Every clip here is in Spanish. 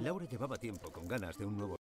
Laura llevaba tiempo con ganas de un nuevo...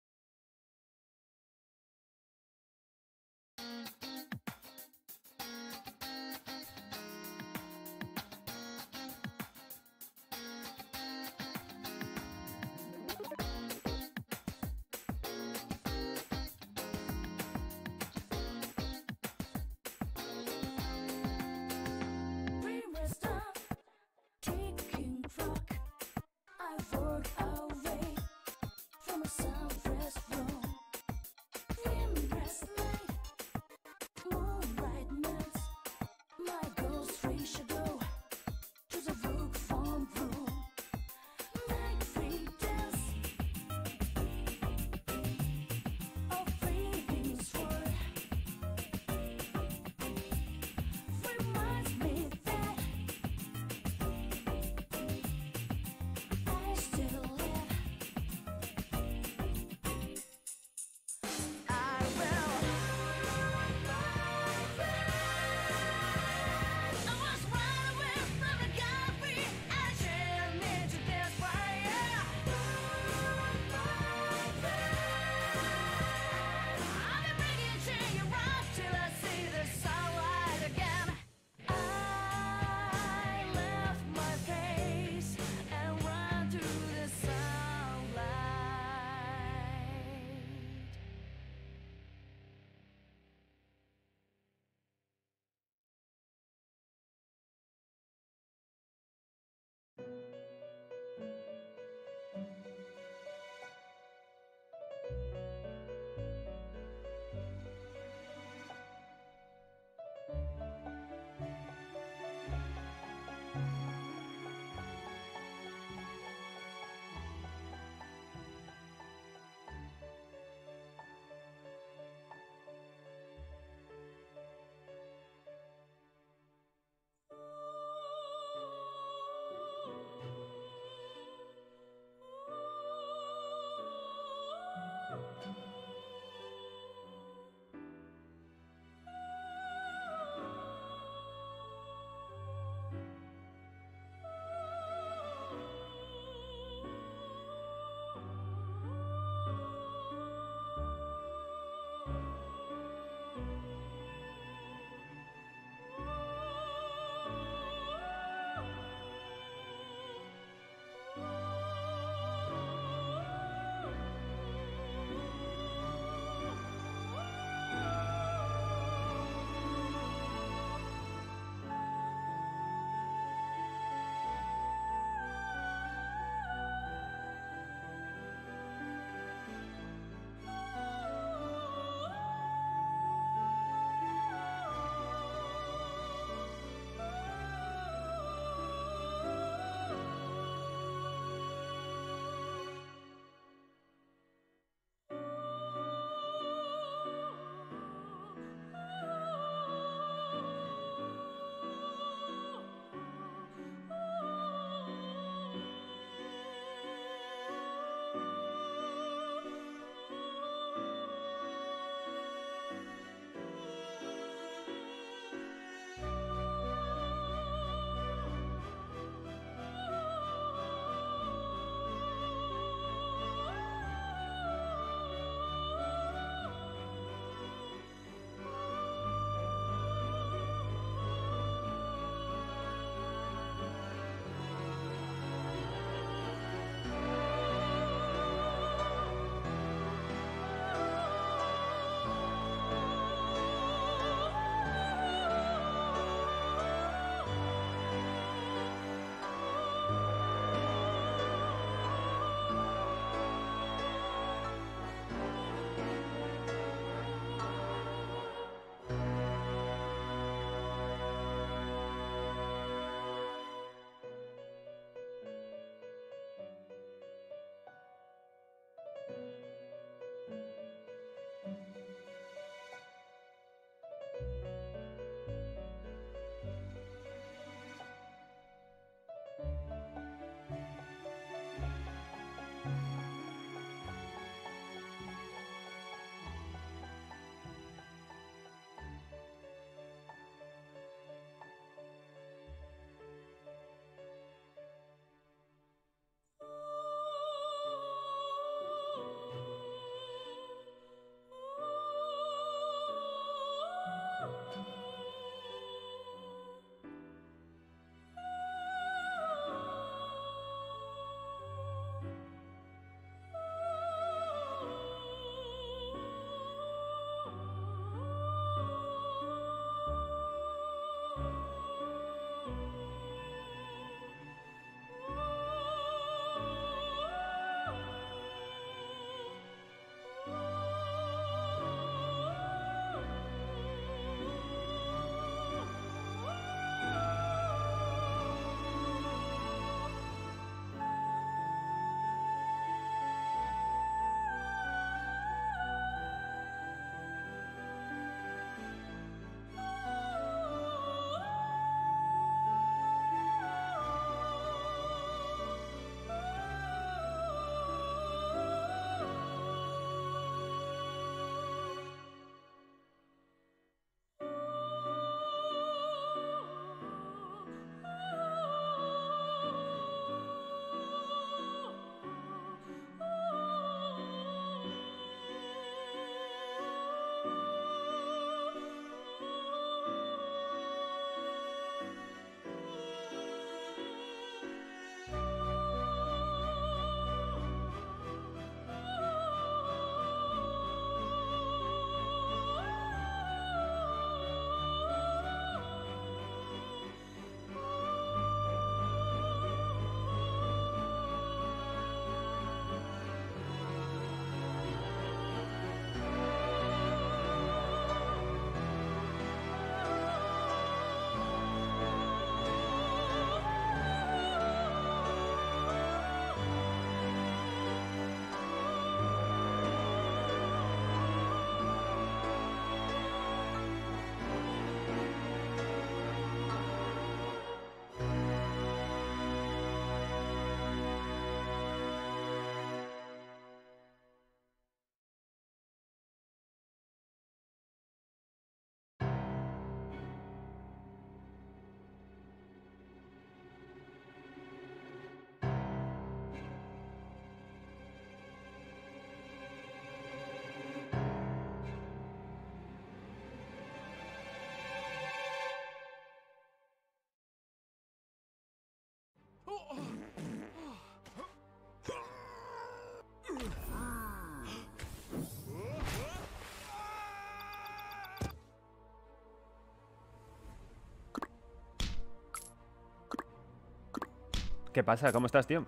¿Qué pasa? ¿Cómo estás, tío?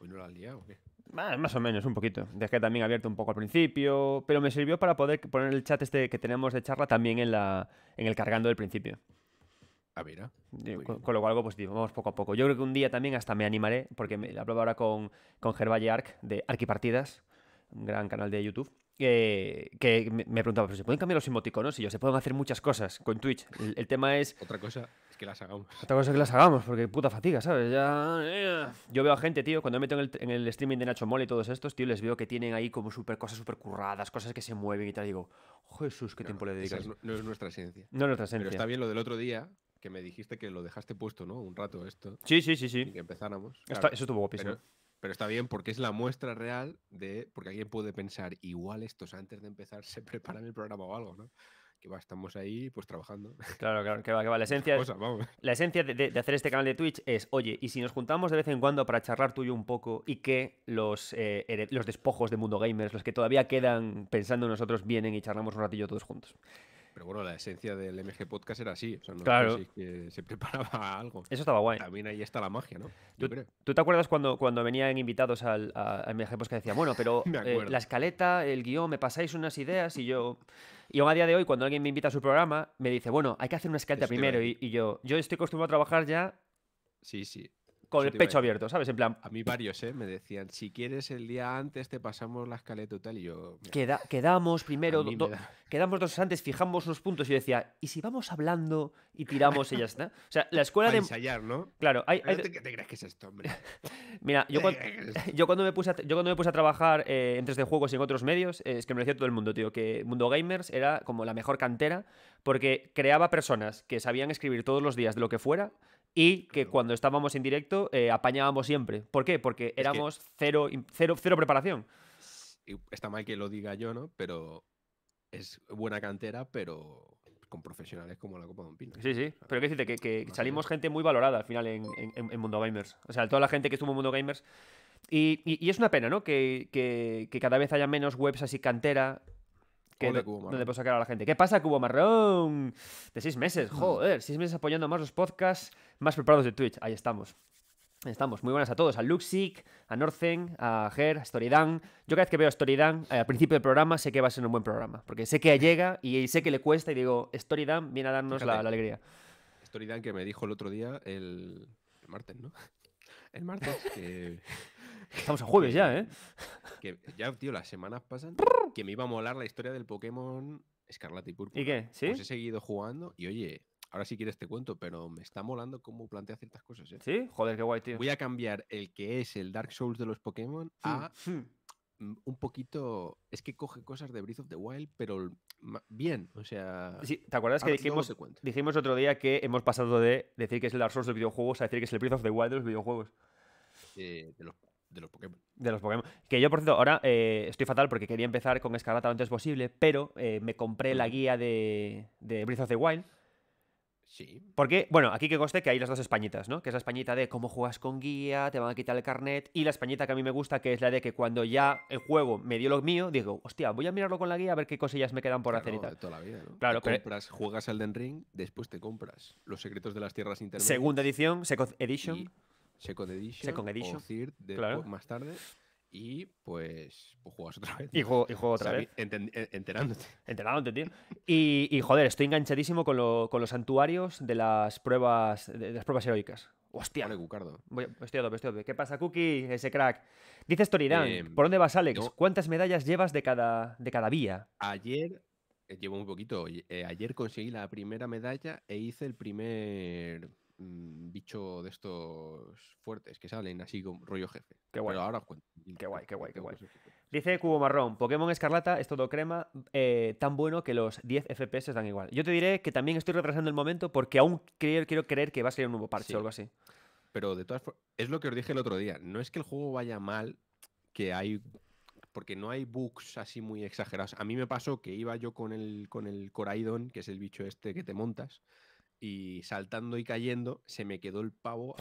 ¿hoy no lo has liado o qué? Ah, más o menos, un poquito. Dejé también abierto un poco al principio, pero me sirvió para poder poner el chat este que tenemos de charla también en, la, en el cargando del principio. A ver, Con, con, lo cual algo positivo, vamos poco a poco. Yo creo que un día también hasta me animaré, porque me hablaba ahora con, con Gervalle Arc de Arquipartidas, un gran canal de YouTube. que me preguntaba, si se pueden cambiar los emoticonos? Y yo, se pueden hacer muchas cosas con Twitch. el tema es. Otra cosa que las hagamos. Otra cosa es que las hagamos, porque puta fatiga, ¿sabes? Ya. Eh. Yo veo a gente, tío, cuando me meto en el, streaming de Nacho Mole y todos estos, tío, les veo que tienen ahí como super cosas super curradas, cosas que se mueven y tal. Y digo, Jesús, qué tiempo le dedicas. no, es nuestra esencia. No es nuestra esencia. Pero está bien lo del otro día, que me dijiste que lo dejaste puesto, ¿no? Un rato esto. Sí, sí, sí, sí. que empezáramos. eso estuvo guapísimo. Pero, pero está bien porque es la muestra real de. Porque alguien puede pensar, igual estos antes de empezar se preparan el programa o algo, ¿no? que va, estamos ahí pues trabajando. Claro, claro, que va, que va. La esencia, la esencia de, hacer este canal de Twitch es, oye, y si nos juntamos de vez en cuando para charlar tú y un poco y que los, eh, los despojos de Mundo Gamers, los que todavía quedan pensando en nosotros, vienen y charlamos un ratillo todos juntos. Pero bueno, la esencia del MG Podcast era así. claro. se preparaba algo. Eso estaba guay. También ahí está la magia, ¿no? ¿Tú, te acuerdas cuando, cuando venían invitados al, a, MG Podcast? Decía, bueno, pero eh, la escaleta, el guión, me pasáis unas ideas y yo. Y aún a día de hoy, cuando alguien me invita a su programa, me dice, bueno, hay que hacer una escaleta primero. Y, y, yo, yo estoy acostumbrado a trabajar ya. Sí, sí el pecho abierto, ¿sabes? En plan. A mí varios, ¿eh? Me decían, si quieres el día antes te pasamos la escaleta total Y yo. quedamos primero, quedamos dos antes, fijamos unos puntos. Y yo decía, ¿y si vamos hablando y tiramos y ya está? O sea, la escuela de. ensayar, ¿no? Claro, hay. ¿Qué te crees que es esto, hombre? Mira, yo cuando, me puse a, yo cuando me puse a trabajar eh, en 3D Juegos y en otros medios, eh, es que me decía todo el mundo, tío, que Mundo Gamers era como la mejor cantera porque creaba personas que sabían escribir todos los días de lo que fuera y que cuando estábamos en directo eh, apañábamos siempre. ¿Por qué? Porque éramos cero, cero, cero preparación. Está mal que lo diga yo, ¿no? Pero es buena cantera, pero con profesionales como la Copa de Pino. Sí, sí. Pero qué decirte, que, salimos gente muy valorada al final en, en, Mundo Gamers. O sea, toda la gente que estuvo en Mundo Gamers. Y, y, es una pena, ¿no? Que, que, que, cada vez haya menos webs así cantera. ¿Dónde donde puedo sacar a la gente. ¿Qué pasa, Cubo Marrón? De seis meses, mm. joder, seis meses apoyando más los podcasts más preparados de Twitch. Ahí estamos. Ahí estamos, muy buenas a todos, a Luxic, a Northen, a Ger, a Storydan. Yo cada vez que veo a Storydan eh, al principio del programa sé que va a ser un buen programa, porque sé que llega y, sé que le cuesta y digo, Storydan viene a darnos la, alegría. Storydan que me dijo el otro día, el, martes, ¿no? El martes Estamos a jueves ya, ¿eh? Que ya, tío, las semanas pasan que me iba a molar la historia del Pokémon Escarlata y Púrpura. ¿Y qué? ¿Sí? Pues he seguido jugando y oye, ahora sí quieres te cuento, pero me está molando cómo plantea ciertas cosas. ¿eh? Sí, joder, qué guay, tío. Voy a cambiar el que es el Dark Souls de los Pokémon a hmm. Hmm. un poquito. Es que coge cosas de Breath of the Wild, pero bien, o sea. ¿te acuerdas que dijimos, otro día que hemos pasado de decir que es el Dark Souls de los videojuegos a decir que es el Breath of the Wild de los videojuegos? Eh, de los de los Pokémon. De los Pokémon. Que yo, por cierto, ahora eh, estoy fatal porque quería empezar con Escarlata lo antes posible, pero eh, me compré la guía de, de Breath of the Wild. Sí. Porque, bueno, aquí que conste que hay las dos españitas, ¿no? Que es la españita de cómo juegas con guía, te van a quitar el carnet, y la españita que a mí me gusta, que es la de que cuando ya el juego me dio lo mío, digo, hostia, voy a mirarlo con la guía a ver qué cosillas me quedan por hacer y tal. Claro, compras, juegas Elden Ring, después te compras Los secretos de las tierras intermedias. Segunda edición, Second Edition. Second Edition, O Third, de, más tarde. Y pues, pues juegas otra vez. Y juego, otra vez. E, enterándote. Enterándote, tío. Y, y, joder, estoy enganchadísimo con, lo, con los santuarios de las pruebas, de, las pruebas heroicas. Hostia. Vale, Cucardo. Voy, estoy a ¿Qué pasa, Cookie? Ese crack. Dice Toridan, em, ¿por dónde vas, Alex? ¿Cuántas medallas llevas de cada, de cada vía? Ayer, eh, llevo un poquito. Eh, ayer conseguí la primera medalla e hice el primer bicho mm, de estos fuertes que salen así como rollo jefe. Qué guay. Qué guay, qué guay, Dice Cubo Marrón, Pokémon Escarlata es todo crema, eh, tan bueno que los 10 FPS dan igual. Yo te diré que también estoy retrasando el momento porque aún quiero creer que va a salir un nuevo parche o algo así. Pero de todas formas, es lo que os dije el otro día. No es que el juego vaya mal, que hay porque no hay bugs así muy exagerados. A mí me pasó que iba yo con el, con el Coraidon, que es el bicho este que te montas, y saltando y cayendo se me quedó el pavo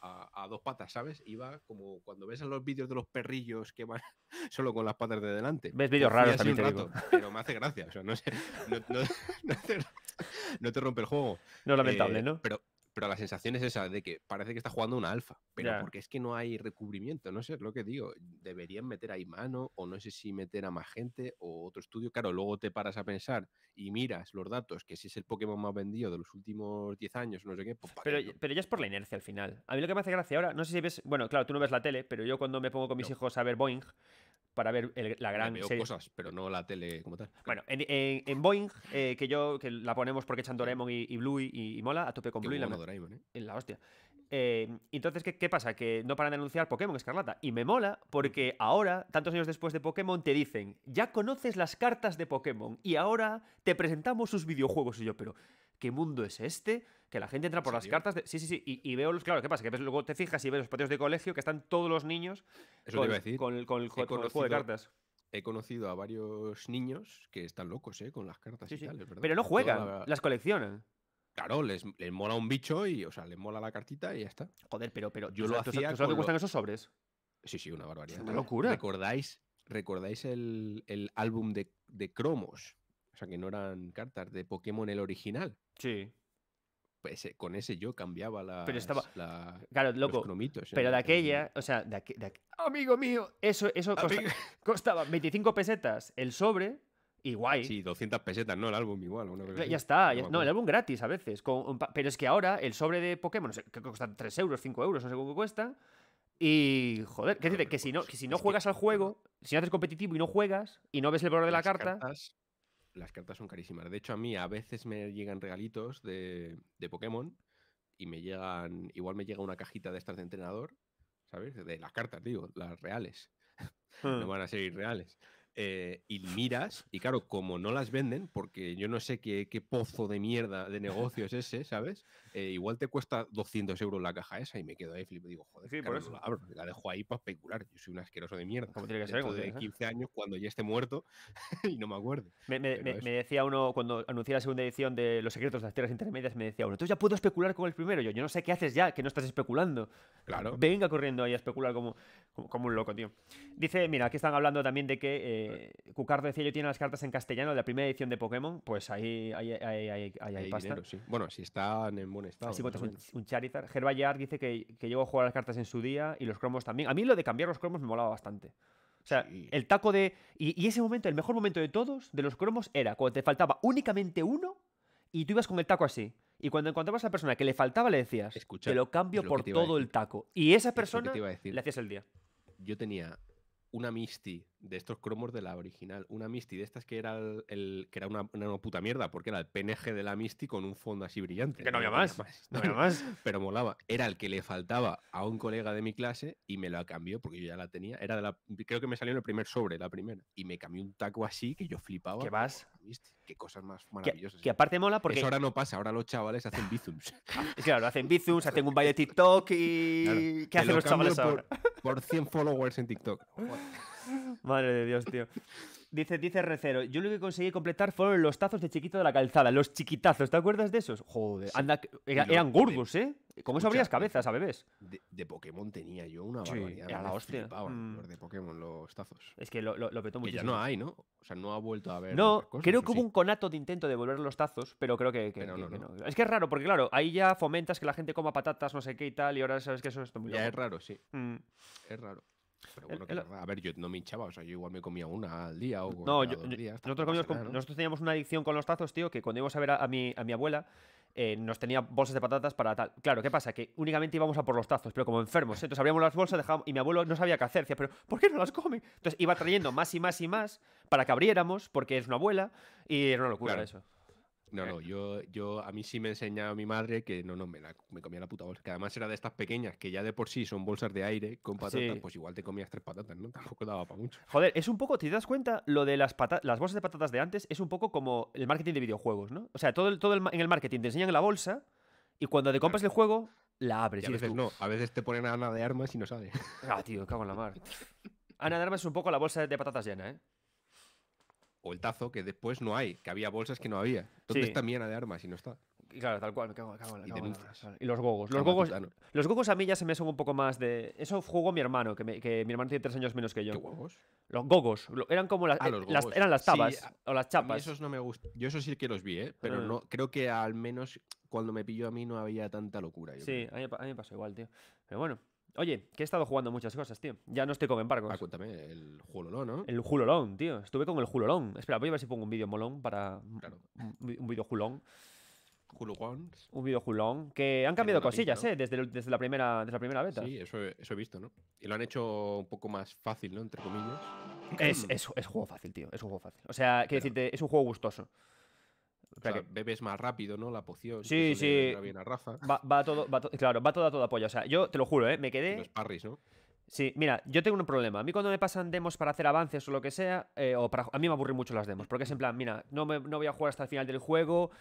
a, dos patas, ¿sabes? Iba como cuando ves en los vídeos de los perrillos que van solo con las patas de delante. Ves vídeos raros también, Pero me hace gracia, o sea, no, sé, no, te, rompe el juego. No es lamentable, eh, ¿no? Pero, pero la sensación es esa, de que parece que está jugando una alfa, pero porque es que no hay recubrimiento, no sé, lo que digo, deberían meter ahí mano, o no sé si meter a más gente, o otro estudio, claro, luego te paras a pensar y miras los datos, que si es el Pokémon más vendido de los últimos 10 años, no sé qué, pues, pero, pero ya es por la inercia al final. A mí lo que me hace gracia ahora, no sé si ves, bueno, claro, tú no ves la tele, pero yo cuando me pongo con mis hijos a ver Boeing, para ver la gran cosas, pero no la tele como tal. Bueno, en, en, Boeing, eh, que yo que la ponemos porque echan Doraemon y, Blue y, mola, a tope con Blue. la, ¿eh? En la hostia. Em, entonces, ¿qué, pasa? Que no paran de anunciar Pokémon Escarlata. Y me mola porque ahora, tantos años después de Pokémon, te dicen, ya conoces las cartas de Pokémon y ahora te presentamos sus videojuegos. Y yo, pero, ¿qué mundo es este? Que la gente entra por las cartas. De... Sí, sí, sí. Y, veo los. Claro, ¿qué pasa? Que luego te fijas y ves los patios de colegio que están todos los niños con, Con, el, juego de cartas he conocido a varios niños que están locos, ¿eh? Con las cartas y Pero no juegan, las coleccionan. Claro, les, mola un bicho y, o sea, les mola la cartita y ya está. Joder, pero, pero yo lo hacía. ¿Sabes lo que cuestan esos sobres? Sí, sí, una barbaridad. una locura. ¿Recordáis, recordáis el, álbum de, cromos? O sea, que no eran cartas de Pokémon el original. Sí. Pues con ese yo cambiaba la. claro, Los cromitos, pero de aquella, o sea, de, Amigo mío, eso, eso costaba 25 pesetas el sobre y Sí, 200 pesetas, ¿no? El álbum igual. ya está. no, el álbum gratis a veces. pero es que ahora el sobre de Pokémon, que cuesta 3 euros, 5 euros, no sé cómo cuesta. Y, joder, que, si pues no, que si no juegas al juego, si no haces competitivo y no juegas y no ves el valor de la carta... las cartas son carísimas. De hecho, a mí a veces me llegan regalitos de, de Pokémon y me llegan... Igual me llega una cajita de estas de entrenador, ¿sabes? De las cartas, digo, las reales. Hmm. no van a ser irreales eh, y miras, y claro, como no las venden, porque yo no sé qué, pozo de mierda de negocio es ese, ¿sabes? Eh, igual te cuesta 200 euros la caja esa y me quedo ahí Felipe Digo, joder, por eso. La, dejo ahí para especular. Yo soy un asqueroso de mierda. Como tiene que ser, de 15 años, cuando ya esté muerto y no me acuerdo. Me, decía uno, cuando anuncié la segunda edición de Los secretos de las tierras intermedias, me decía uno, entonces ya puedo especular con el primero. Yo, yo no sé qué haces ya, que no estás especulando. Claro. Venga corriendo ahí a especular como, como, un loco, tío. Dice, mira, aquí están hablando también de que. Eh, eh, Cucardo decía yo tiene las cartas en castellano de la primera edición de Pokémon, pues ahí, ahí, hay, pasta. Bueno, si están en buen estado. Así pues, un, Charizard. dice que, que llegó a jugar las cartas en su día y los cromos también. A mí lo de cambiar los cromos me molaba bastante. O sea, el taco de. Y, ese momento, el mejor momento de todos, de los cromos, era cuando te faltaba únicamente uno y tú ibas con el taco así. Y cuando encontrabas a la persona que le faltaba, le decías, Escucha, te lo cambio por todo el taco. Y esa persona le hacías el día. Yo tenía una Misty de estos cromos de la original. Una Misty de estas que era, el, que era una, puta mierda, porque era el PNG de la Misty con un fondo así brillante. Que no había más. No había más. Pero molaba. Era el que le faltaba a un colega de mi clase y me lo cambió porque yo ya la tenía. Era de la, creo que me salió en el primer sobre, la primera. Y me cambió un taco así que yo flipaba. ¿Qué vas? Qué cosas más maravillosas. Que, aparte mola porque. Eso ahora no pasa, ahora los chavales hacen bizums. Ah, claro, hacen bizums, hacen un baile TikTok y. ¿Qué hacen los chavales por, ahora? 100 followers en TikTok. Madre de Dios, tío. Dice, dice Recero, yo lo que conseguí completar fueron los tazos de chiquito de la calzada, los chiquitazos, ¿te acuerdas de esos? Joder, anda, eran gordos, ¿eh? ¿Cómo eso abrías cabezas a bebés. De, Pokémon tenía yo una barbaridad. la hostia. Mm. Los de Pokémon, los tazos. Es que lo, lo, petó muchísimo. ya no hay, ¿no? O sea, no ha vuelto a haber. No, creo que hubo un conato de intento de volver los tazos, pero creo que, Es que es raro, porque claro, ahí ya fomentas que la gente coma patatas, no sé qué y tal, y ahora sabes que eso es muy Ya es raro, sí. Mm. Es raro a ver, yo no me hinchaba, o sea, yo igual me comía una al día no, nosotros, teníamos una adicción con los tazos, tío, que cuando íbamos a ver a, mi, a mi abuela, eh, nos tenía bolsas de patatas para tal. Claro, ¿qué pasa? Que únicamente íbamos a por los tazos, pero como enfermos. ¿eh? Entonces abríamos las bolsas y mi abuelo no sabía qué hacer. Decía, pero ¿por qué no las come? Entonces iba trayendo más y más y más para que abriéramos, porque es una abuela, y era una locura eso. No, no, yo, yo a mí sí me enseñaba mi madre que no, no, me, comía la puta bolsa. Que además era de estas pequeñas, que ya de por sí son bolsas de aire con patatas, pues igual te comías tres patatas, ¿no? Tampoco daba para mucho. Joder, es un poco, ¿te das cuenta? Lo de las, las bolsas de patatas de antes es un poco como el marketing de videojuegos, ¿no? O sea, todo, el, todo en el marketing te enseñan la bolsa y cuando te compras el juego, la abres. Y a veces no, a veces te ponen a Ana de Armas y no sabes. Ah, tío, cago en la mar. Ana de Armas es un poco la bolsa de patatas llena, ¿eh? o el tazo que después no hay, que había bolsas que no había. ¿Dónde también está de armas y no está? Y claro, tal cual, y, los gogos. Los gogos, ah, los gogos a mí ya se me son un poco más de. Eso jugó mi hermano, que, mi hermano tiene tres años menos que yo. ¿Qué gogos? Los gogos. Eran como ah, eh, las, eran las tabas o las chapas. A esos no me gustan. Yo eso sí que los vi, ¿eh? pero ah. no creo que al menos cuando me pilló a mí no había tanta locura. Yo sí, a mí, a mí me pasó igual, tío. Pero bueno, Oye, que he estado jugando muchas cosas, tío. Ya no estoy con embargos. Ah, cuéntame, el Julolón, ¿no? El Julolón, tío. Estuve con el Julolón. Espera, voy a ver si pongo un vídeo molón para. Claro. Un, vídeo Julón. Un vídeo Julón. Que han cambiado cosillas, ¿eh? Desde, desde, la primera, desde la primera beta. Sí, eso, he visto, ¿no? Y lo han hecho un poco más fácil, ¿no? Entre comillas. Es, es, juego fácil, tío. Es un juego fácil. O sea, quiero decirte, es un juego gustoso bebes más rápido, ¿no? La poción. Sí, sí. Bien a Va, todo, va claro, va a O sea, yo te lo juro, ¿eh? Me quedé. Los parris, ¿no? Sí, mira, yo tengo un problema. A mí cuando me pasan demos para hacer avances o lo que sea, eh, o para... a mí me aburren mucho las demos, porque es en plan, mira, no, me, no voy a jugar hasta el final del juego,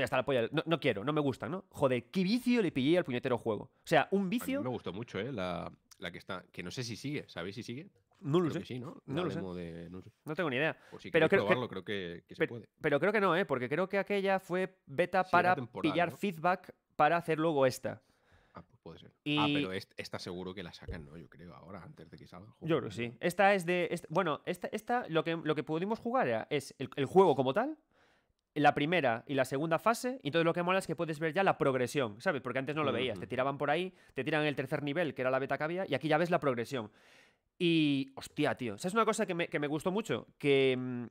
hasta la polla. No, quiero, no me gusta, ¿no? Joder, qué vicio le pillé al puñetero juego. O sea, un vicio... me gustó mucho, ¿eh? La, la que está, que no sé si sigue, ¿sabéis si sigue? No lo sé. ¿no? No, lo sé. no, tengo ni idea. Por si pero creo, probarlo, que, creo que, se puede. Pero creo que no, ¿eh? Porque creo que aquella fue beta para pillar feedback para hacer luego esta. Ah, pues puede ser. Ah, pero esta seguro que la sacan, ¿no? Yo creo, ahora, antes de que salga el juego. Yo creo que sí. Esta es de. bueno, esta, lo, que, lo que pudimos jugar era, es el juego como tal, la primera y la segunda fase, y todo lo que mola es que puedes ver ya la progresión, ¿sabes? Porque antes no lo veías, te tiraban por ahí, te tiran el tercer nivel, que era la beta que había, y aquí ya ves la progresión. Y, hostia, tío, esa es una cosa que me, que gustó mucho, que mm,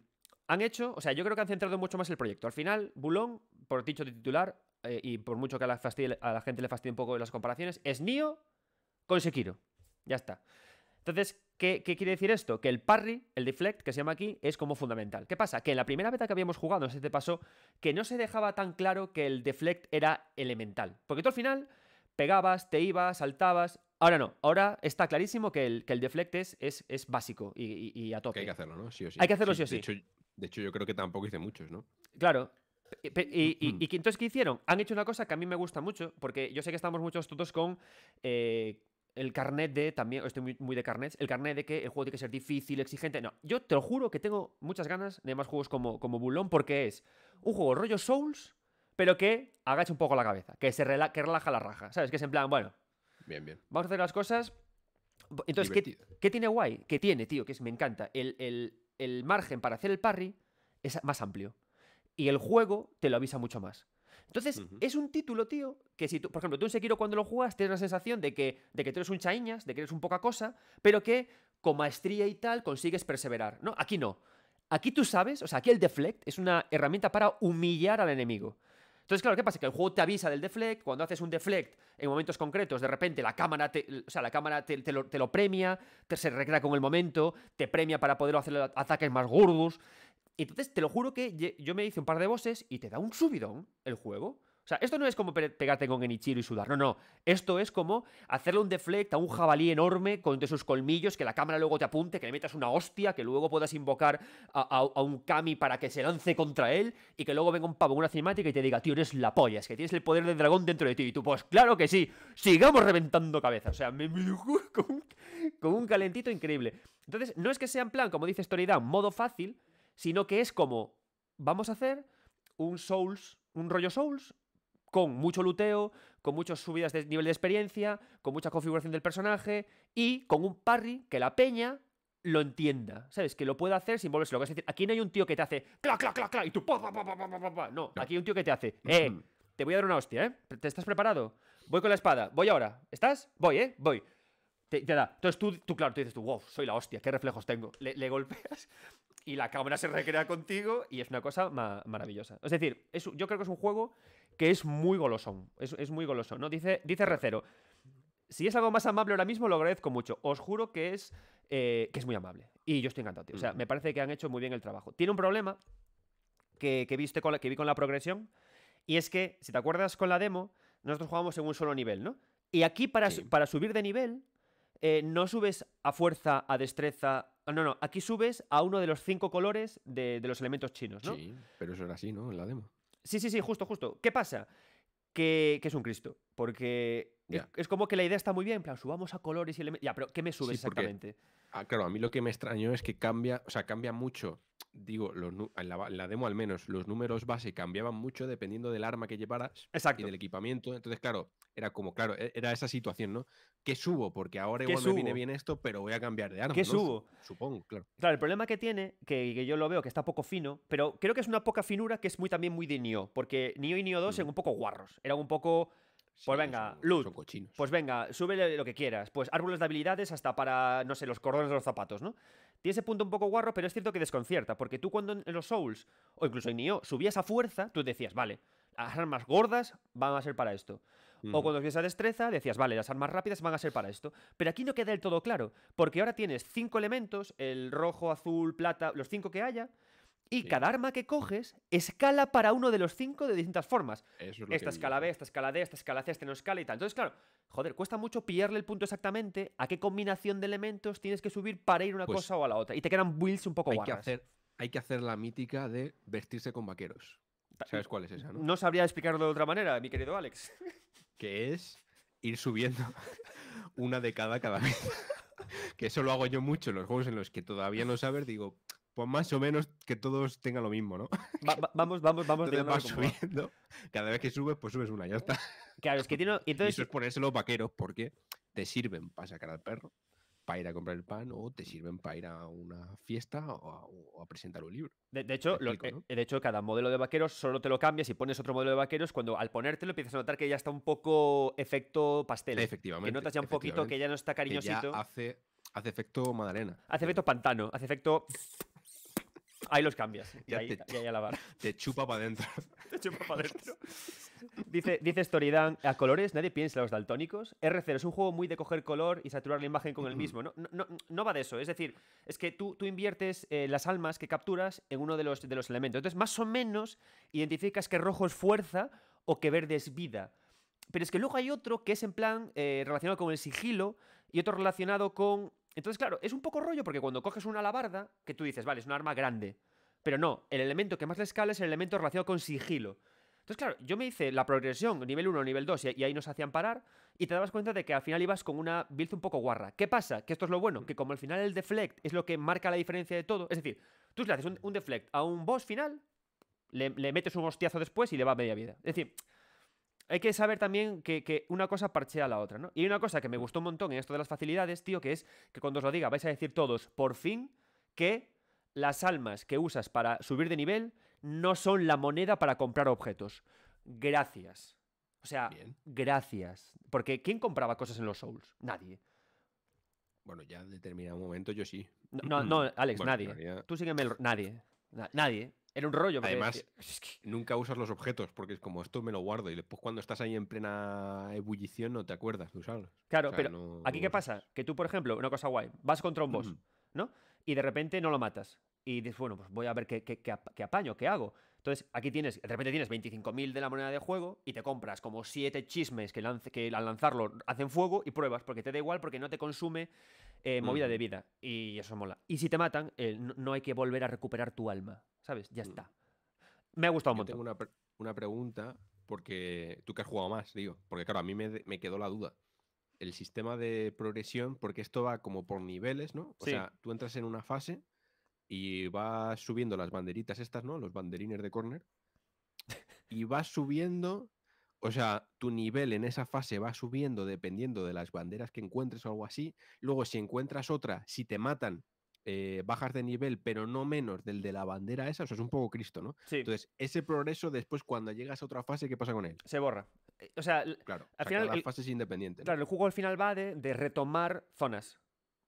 han hecho, o sea, yo creo que han centrado mucho más el proyecto. Al final, Bulón, por dicho de titular, eh, y por mucho que a la, gente le fastidien un poco las comparaciones, es mío con Ya está. Entonces, ¿Qué, quiere decir esto? Que el parry, el deflect, que se llama aquí, es como fundamental. ¿Qué pasa? Que en la primera beta que habíamos jugado, no sé paso, pasó, que no se dejaba tan claro que el deflect era elemental. Porque tú al final pegabas, te ibas, saltabas. Ahora no, ahora está clarísimo que el, que el deflect es, básico y, a tope. Que hay que hacerlo, ¿no? Sí o sí. Hay que hacerlo sí, o sí. De hecho, yo creo que tampoco hice muchos, ¿no? Claro, eh, y, mm. entonces, ¿qué hicieron? Han hecho una cosa que a mí me gusta mucho, porque yo sé que estamos muchos todos con eh, el carnet de también, estoy muy, de carnets, el carnet de que el juego tiene que ser difícil, exigente. No, yo te lo juro que tengo muchas ganas de más juegos como, como Bulón porque es un juego rollo Souls, pero que agacha un poco la cabeza, que se que relaja la raja, ¿sabes? Que es en plan, bueno, bien, bien. Vamos a hacer las cosas. Entonces, ¿qué, tiene guay? Que tiene, tío, que es, me encanta. El, el, el margen para hacer el parry es más amplio. Y el juego te lo avisa mucho más. Entonces, es un título, tío, que si tú, por ejemplo, tú en Sekiro cuando lo juegas tienes la sensación de que, de que tú eres un chaíñas, de que eres un poca cosa, pero que con maestría y tal consigues perseverar, ¿no? Aquí no. Aquí tú sabes, o sea, aquí el deflect es una herramienta para humillar al enemigo. Entonces, claro, ¿qué pasa? Que el juego te avisa del deflect, cuando haces un deflect en momentos concretos, de repente la cámara te, o sea, la cámara te, lo, premia, te se recrea con el momento, te premia para poder hacer ataques más gordos entonces te lo juro que yo me hice un par de bosses y te da un subidón el juego. O sea, esto no es como pegarte con Genichiro y sudar, no, no. Esto es como hacerle un deflect a un jabalí enorme con de sus colmillos, que la cámara luego te apunte, que le metas una hostia, que luego puedas invocar a, un Kami para que se lance contra él y que luego venga un pavo una cinemática y te diga, tío, eres la polla, es que tienes el poder del dragón dentro de ti. Y tú, pues claro que sí, sigamos reventando cabezas. O sea, me, me con, con un calentito increíble. Entonces, no es que sea en plan, como dice Storydown, modo fácil, sino que es como vamos a hacer un Souls, un rollo Souls, con mucho luteo, con muchas subidas de nivel de experiencia, con mucha configuración del personaje y con un parry que la peña lo entienda, ¿sabes? Que lo pueda hacer sin volverse loco. Es decir, aquí no hay un tío que te hace clac, clac, clac, clac y tú pa, pa, pa, No, aquí hay un tío que te hace, mm. eh, te voy a dar una hostia, ¿eh? ¿Te estás preparado? Voy con la espada, voy ahora. ¿Estás? Voy, ¿eh? Voy. Te, da. Entonces tú, tú, claro, tú dices tú, wow, soy la hostia, qué reflejos tengo. Le, le golpeas y la cámara se recrea contigo y es una cosa maravillosa. Es decir, yo creo que es un juego que es muy golosón. Es, es muy golosón, ¿no? Dice, dice Recero. Si es algo más amable ahora mismo, lo agradezco mucho. Os juro que es, eh, que es muy amable. Y yo estoy encantado, O sea, me parece que han hecho muy bien el trabajo. Tiene un problema que, viste con que vi con la progresión. Y es que, si te acuerdas con la demo, nosotros jugamos en un solo nivel, ¿no? Y aquí, para, para subir de nivel, eh, no subes a fuerza, a destreza, Ah, no, no, aquí subes a uno de los cinco colores de, los elementos chinos, ¿no? Sí, pero eso era así, ¿no? En la demo. Sí, sí, sí, justo, justo. ¿Qué pasa? Que, es un Cristo, porque es, como que la idea está muy bien, en plan, subamos a colores y elementos... Ya, pero ¿qué me subes exactamente? Ah, claro, a mí lo que me extrañó es que cambia, o sea, cambia mucho digo, en, la, demo al menos, los números base cambiaban mucho dependiendo del arma que llevaras y del equipamiento. Entonces, claro, era como, claro, e, era esa situación, ¿no? ¿Qué subo? Porque ahora igual me viene bien esto, pero voy a cambiar de arma. ¿Qué subo? Supongo, claro. Claro, el problema que tiene, que, yo lo veo que está poco fino, pero creo que es una poca finura que es muy también muy de Nioh, porque Nioh y Nioh 2 mm. eran un poco guarros, eran un poco pues, pues venga, Luz. Pues venga, sube lo que quieras. Pues árboles de habilidades hasta para, no sé, los cordones de los zapatos, ¿no? Tiene ese punto un poco guarro, pero es cierto que desconcierta, porque tú cuando en los Souls, o incluso en Nioh, subías a fuerza, tú decías, vale, las armas gordas van a ser para esto. O cuando subías a destreza, decías, vale, las armas rápidas van a ser para esto. Pero aquí no queda del todo claro, porque ahora tienes cinco elementos, el rojo, azul, plata, los cinco que haya, y cada arma que coges escala para uno de los cinco de distintas formas. esta escala B, esta escala D, esta escala C, esta no escala y tal. Entonces, claro, joder, cuesta mucho pillarle el punto exactamente a qué combinación de elementos tienes que subir para ir una pues cosa o a la otra. Y te quedan builds un poco hay Que hacer, hay que hacer la mítica de vestirse con vaqueros. ¿Sabes cuál es esa, no? No sabría explicarlo de otra manera, mi querido Alex. que es ir subiendo una de cada cada vez. que eso lo hago yo mucho en los juegos en los que todavía no sabes, digo, pues más o menos que todos tengan lo mismo, ¿no? vamos, vamos, vamos. Entonces vas subiendo. Cada vez que subes, pues subes una, ya está. Claro, es que tiene... Entonces... Y eso es ponerse los vaqueros porque te sirven para sacar al perro, para ir a comprar el pan o te sirven para ir a una fiesta o a, presentar un libro. De, hecho, eh, de hecho, cada modelo de vaqueros solo te lo cambias y pones otro modelo de vaqueros cuando al ponértelo empiezas a notar que ya está un poco efecto pastel. Efectivamente. Que notas ya un poquito que ya no está cariñosito. Que ya hace, hace efecto madalena. Hace efecto pantano, hace efecto Ahí los cambias. Y ahí, te, a Te chupa para adentro. Te chupa para adentro. dice, dice Storydan, a colores nadie piensa los daltónicos. R0 es un juego muy de coger color y saturar la imagen con el mm. mismo. No, va de eso. Es decir, es que tú, inviertes eh, las almas que capturas en uno de los, de los elementos. Entonces, más o menos, identificas que rojo es fuerza o que verde es vida. Pero es que luego hay otro que es en plan eh, relacionado con el sigilo y otro relacionado con entonces, claro, es un poco rollo porque cuando coges una alabarda, que tú dices, vale, es un arma grande. Pero no, el elemento que más le escala es el elemento relacionado con sigilo. Entonces, claro, yo me hice la progresión nivel 1, nivel 2 y ahí nos hacían parar y te dabas cuenta de que al final ibas con una build un poco guarra. ¿Qué pasa? Que esto es lo bueno, mm. que como al final el deflect es lo que marca la diferencia de todo, es decir, tú le haces un, deflect a un boss final, le, metes un hostiazo después y le va a media vida. Es decir, hay que saber también que, una cosa parchea la otra, ¿no? Y una cosa que me gustó un montón en esto de las facilidades, tío, que es que cuando os lo diga vais a decir todos, por fin, que las almas que usas para subir de nivel no son la moneda para comprar objetos. Gracias. O sea, gracias. Porque ¿quién compraba cosas en los Souls? Nadie. Bueno, ya en determinado momento yo sí. No, no, Alex, nadie. Tú sígueme el... Nadie. nadie. Era un rollo. Además, nunca usas los objetos porque es como esto me lo guardo y después cuando estás ahí en plena ebullición no te acuerdas de usarlos. Claro, pero aquí qué pasa? Que tú, por ejemplo, una cosa guay, vas contra un boss, ¿no? Y de repente no lo matas. Y dices, bueno, pues voy a ver qué, apaño, qué hago. Entonces, aquí tienes, de repente tienes 25.000 de la moneda de juego y te compras como siete chismes que al lanzarlo hacen fuego y pruebas porque te da igual, porque no te consume eh, movida de vida. Y eso mola. Y si te matan, eh, no, hay que volver a recuperar tu alma, ¿sabes? Ya mm. está. Me ha gustado un montón. Tengo una, pregunta, porque tú que has jugado más, digo. Porque claro, a mí me, quedó la duda. El sistema de progresión, porque esto va como por niveles, ¿no? O sea, tú entras en una fase y vas subiendo las banderitas estas, ¿no? Los banderines de corner. Y vas subiendo o sea, tu nivel en esa fase va subiendo dependiendo de las banderas que encuentres o algo así. Luego, si encuentras otra, si te matan, eh, bajas de nivel, pero no menos del de la bandera esa, o sea, es un poco Cristo, ¿no? Sí. Entonces, ese progreso después, cuando llegas a otra fase, ¿qué pasa con él? Se borra. Eh, o sea, claro, al final. Las fases independientes. Claro, el juego al final va de, retomar zonas.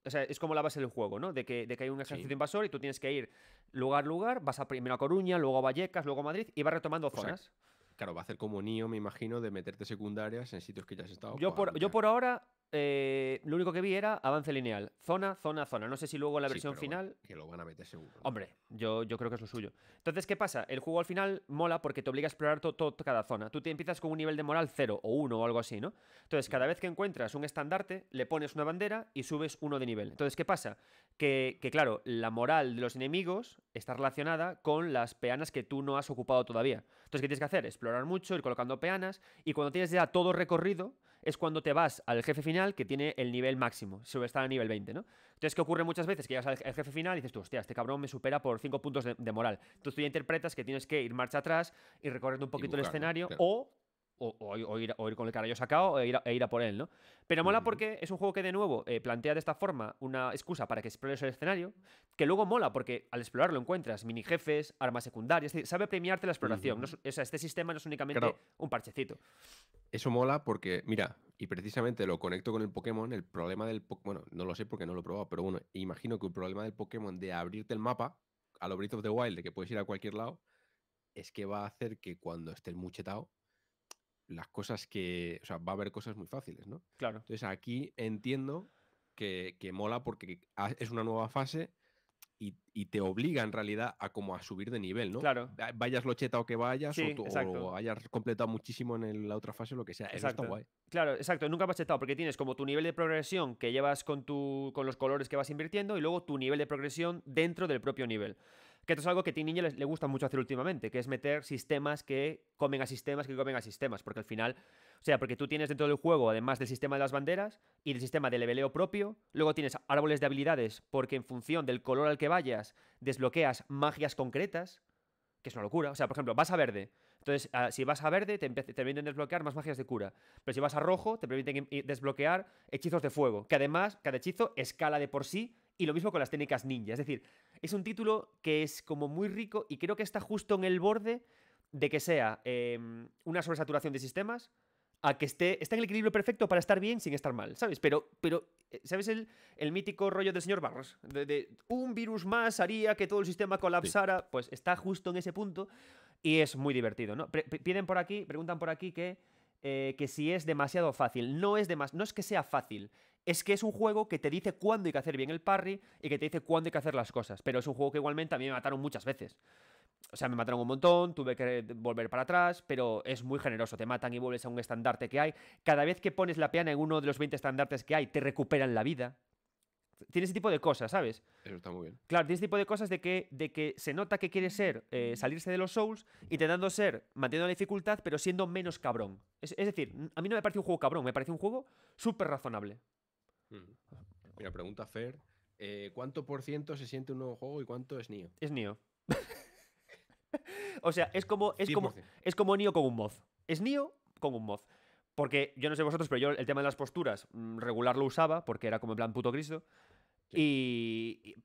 O sea, es como la base del juego, ¿no? De que, de que hay un ejército invasor y tú tienes que ir lugar a lugar, vas a primero a Coruña, luego a Vallecas, luego a Madrid y vas retomando zonas claro, va a hacer como Nio, me imagino, de meterte secundarias en sitios que ya has estado. Yo, por, yo por ahora eh, lo único que vi era avance lineal. Zona, zona, zona. No sé si luego en la versión final. Que lo van a meter seguro. Hombre, yo, yo creo que es lo suyo. Entonces, ¿qué pasa? El juego al final mola porque te obliga a explorar todo cada zona. Tú te empiezas con un nivel de moral 0 o 1 o algo así, ¿no? Entonces, cada vez que encuentras un estandarte, le pones una bandera y subes uno de nivel. Entonces, ¿qué pasa? Que, que claro, la moral de los enemigos está relacionada con las peanas que tú no has ocupado todavía. Entonces, ¿qué tienes que hacer? Explorar mucho, ir colocando peanas y cuando tienes ya todo recorrido, es cuando te vas al jefe final que tiene el nivel máximo, sobre estar a nivel 20, ¿no? Entonces, ¿qué ocurre muchas veces? Que llegas al jefe final y dices tú, hostia, este cabrón me supera por 5 puntos de, moral. Entonces tú ya interpretas que tienes que ir marcha atrás y recorrer un poquito el escenario o o, ir, con el yo sacado e, e ir, a, por él, ¿no? Pero mola porque es un juego que, de nuevo, eh, plantea de esta forma una excusa para que explores el escenario, que luego mola porque al explorarlo encuentras mini jefes, armas secundarias, decir, sabe premiarte la exploración. o sea, este sistema no es únicamente un parchecito. Eso mola porque, mira, y precisamente lo conecto con el Pokémon, el problema del Pokémon, bueno, no lo sé porque no lo he probado, pero bueno, imagino que el problema del Pokémon de abrirte el mapa, a lo Breath of the Wild, de que puedes ir a cualquier lado, es que va a hacer que cuando esté el muchetado, las cosas que, o sea, va a haber cosas muy fáciles, ¿no? Claro. Entonces aquí entiendo que, que mola porque es una nueva fase y, y, te obliga en realidad a como a subir de nivel, ¿no? Claro. Vayas locheta o que vayas, o, hayas completado muchísimo en la otra fase, lo que sea. Exacto. guay. Claro, exacto. Nunca chetado porque tienes como tu nivel de progresión que llevas con tu. con los colores que vas invirtiendo, y luego tu nivel de progresión dentro del propio nivel. Que esto es algo que a ti Ninja le gusta mucho hacer últimamente, que es meter sistemas que comen a sistemas, que comen a sistemas, porque al final, o sea, porque tú tienes dentro del juego, además del sistema de las banderas y del sistema de leveleo propio, luego tienes árboles de habilidades, porque en función del color al que vayas, desbloqueas magias concretas, que es una locura. O sea, por ejemplo, vas a verde. Entonces, ah, si vas a verde, te, te, permiten desbloquear más magias de cura. Pero si vas a rojo, te permiten em-, desbloquear hechizos de fuego. Que además, cada hechizo escala de por sí y lo mismo con las técnicas ninja. Es decir, es un título que es como muy rico y creo que está justo en el borde de que sea em, una sobresaturación de sistemas a que esté, está en el equilibrio perfecto para estar bien sin estar mal, ¿sabes? Pero, pero eh, ¿sabes el, mítico rollo del señor Barros? De, un virus más haría que todo el sistema colapsara. Pues está justo en ese punto y es muy divertido, ¿no? piden por aquí, preguntan por aquí que... Eh, que si es demasiado fácil. No es, más no es que sea fácil, es que es un juego que te dice cuándo hay que hacer bien el parry y que te dice cuándo hay que hacer las cosas. Pero es un juego que igualmente a mí me mataron muchas veces. O sea, me mataron un montón, tuve que volver para atrás, pero es muy generoso. Te matan y vuelves a un estandarte que hay. Cada vez que pones la peana en uno de los 20 estandartes que hay, te recuperan la vida. Tiene ese tipo de cosas, ¿sabes? Eso está muy bien. Claro, tiene ese tipo de cosas de que, de que se nota que quiere ser, eh, salirse de los Souls y te dando ser, manteniendo la dificultad, pero siendo menos cabrón. Es, es decir, a mí no me parece un juego cabrón, me parece un juego súper razonable. Mm. Mira, pregunta Fer. Eh, ¿Cuánto por ciento se siente un nuevo juego y cuánto es Nio? Es Nio. o sea, es como, es, como, es como Nio con un mod. Es Nio con un mod. Porque yo no sé vosotros, pero yo el tema de las posturas mm, regular lo usaba porque era como en plan puto Cristo. Y,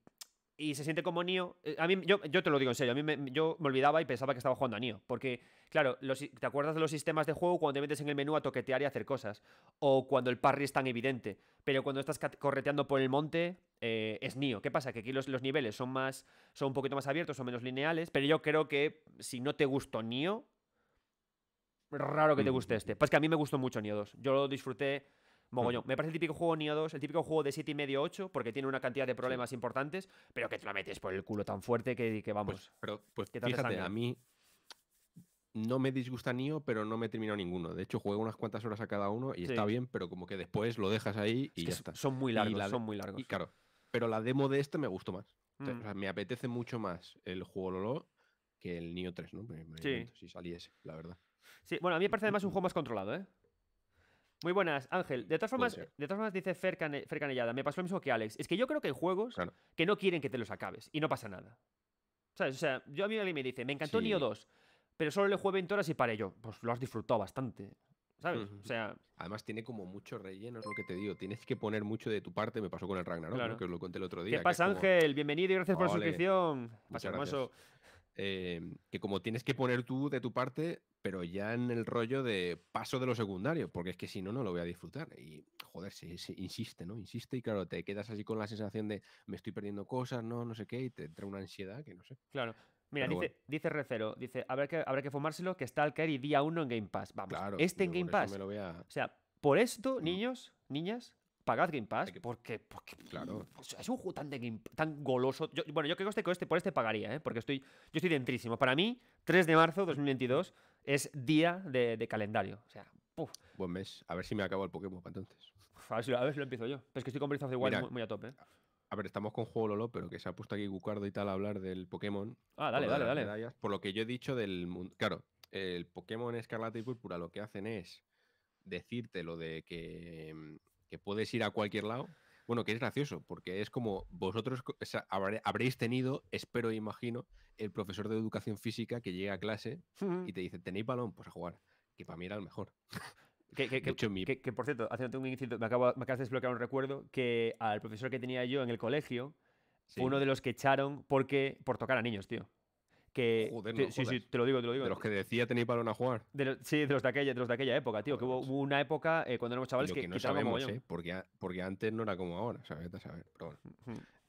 y se siente como Nio eh, A mí, yo, te lo digo en serio, a mí me, yo me olvidaba y pensaba que estaba jugando a Nio Porque, claro, te acuerdas de los sistemas de juego cuando te metes en el menú a toquetear y hacer cosas. O cuando el parry es tan evidente. Pero cuando estás correteando por el monte, eh, es Nio. ¿Qué pasa? Que aquí los, los, niveles son más. son un poquito más abiertos, son menos lineales. Pero yo creo que si no te gustó Nio. Raro que te mm. guste este. Pues que a mí me gustó mucho Nio 2. Yo lo disfruté Mm. Me parece el típico juego Nio 2, el típico juego de 75 medio 8, porque tiene una cantidad de problemas importantes, pero que te la metes por el culo tan fuerte que, vamos. Pues, pero, pues fíjate, a mí no me disgusta Nio, pero no me terminado ninguno. De hecho, juego unas cuantas horas a cada uno y está bien, pero como que después lo dejas ahí y ya está. Son muy largos, son muy largos. claro, pero la demo de este me gustó más. Mm. me apetece mucho más el juego Lolo que el Nio 3, ¿no? sí. Si saliese, la verdad. Sí, bueno, a mí me parece mm, además un juego más controlado, ¿eh? Muy buenas, Ángel. De todas formas, de dice Fer, Canellada, me pasó lo mismo que Alex. Es que yo creo que hay juegos que no quieren que te los acabes y no pasa nada. ¿Sabes? O sea, yo a mí alguien me dice, me encantó sí. Nio 2, pero solo le jugué 20 horas y para yo. Pues lo has disfrutado bastante. ¿Sabes? O sea. Además, tiene como mucho relleno, es lo que te digo. Tienes que poner mucho de tu parte. Me pasó con el Ragnarok, ¿no? que os lo conté el otro día. ¿Qué pasa, Ángel? Bienvenido y gracias por la suscripción. Em, que como tienes que poner tú de tu parte, pero ya en el rollo de paso de lo secundario, porque es que si no, no lo voy a disfrutar. Y joder, si insiste, ¿no? Insiste y claro, te quedas así con la sensación de me estoy perdiendo cosas, no, no sé qué, y te entra una ansiedad que no sé. Claro. Mira, dice, dice Recero, dice, habrá que, habrá que fumárselo, que está al y día uno en Game Pass. Vamos, este en Game Pass. O sea, por esto, niños, niñas, pagad Game Pass porque, claro. es un juego tan, tan goloso. bueno, yo creo que este, este, por este pagaría, ¿eh? porque estoy, yo estoy dentrísimo. Para mí, 3 de marzo de 2022 es día de, calendario. O sea, puf. Buen mes. A ver si me acabo el Pokémon para entonces. A ver, si, lo empiezo yo. Pero es que estoy con igual muy, a tope. ¿eh? A ver, estamos con Juego Lolo, pero que se ha puesto aquí Gucardo y tal a hablar del Pokémon. Ah, dale, dale, dale. por lo que yo he dicho del mundo. Claro, el Pokémon Escarlata y Púrpura lo que hacen es decirte lo de que mm, puedes ir a cualquier lado. Bueno, que es gracioso, porque es como vosotros habréis tenido, espero e imagino, el profesor de educación física que llega a clase y te dice, tenéis balón, pues a jugar, que para mí era el mejor. Que, por cierto, un me, acabas de desbloquear un recuerdo que al profesor que tenía yo en el colegio, uno de los que echaron porque, por tocar a niños, tío. Que, sí, sí, te lo digo, te lo digo. De los que decía tenéis balón a jugar. sí, de los de aquella, de los de aquella época, tío. que hubo, una época eh, cuando éramos chavales que, que, no sabemos, eh, porque, porque antes no era como ahora, ¿sabes? Pero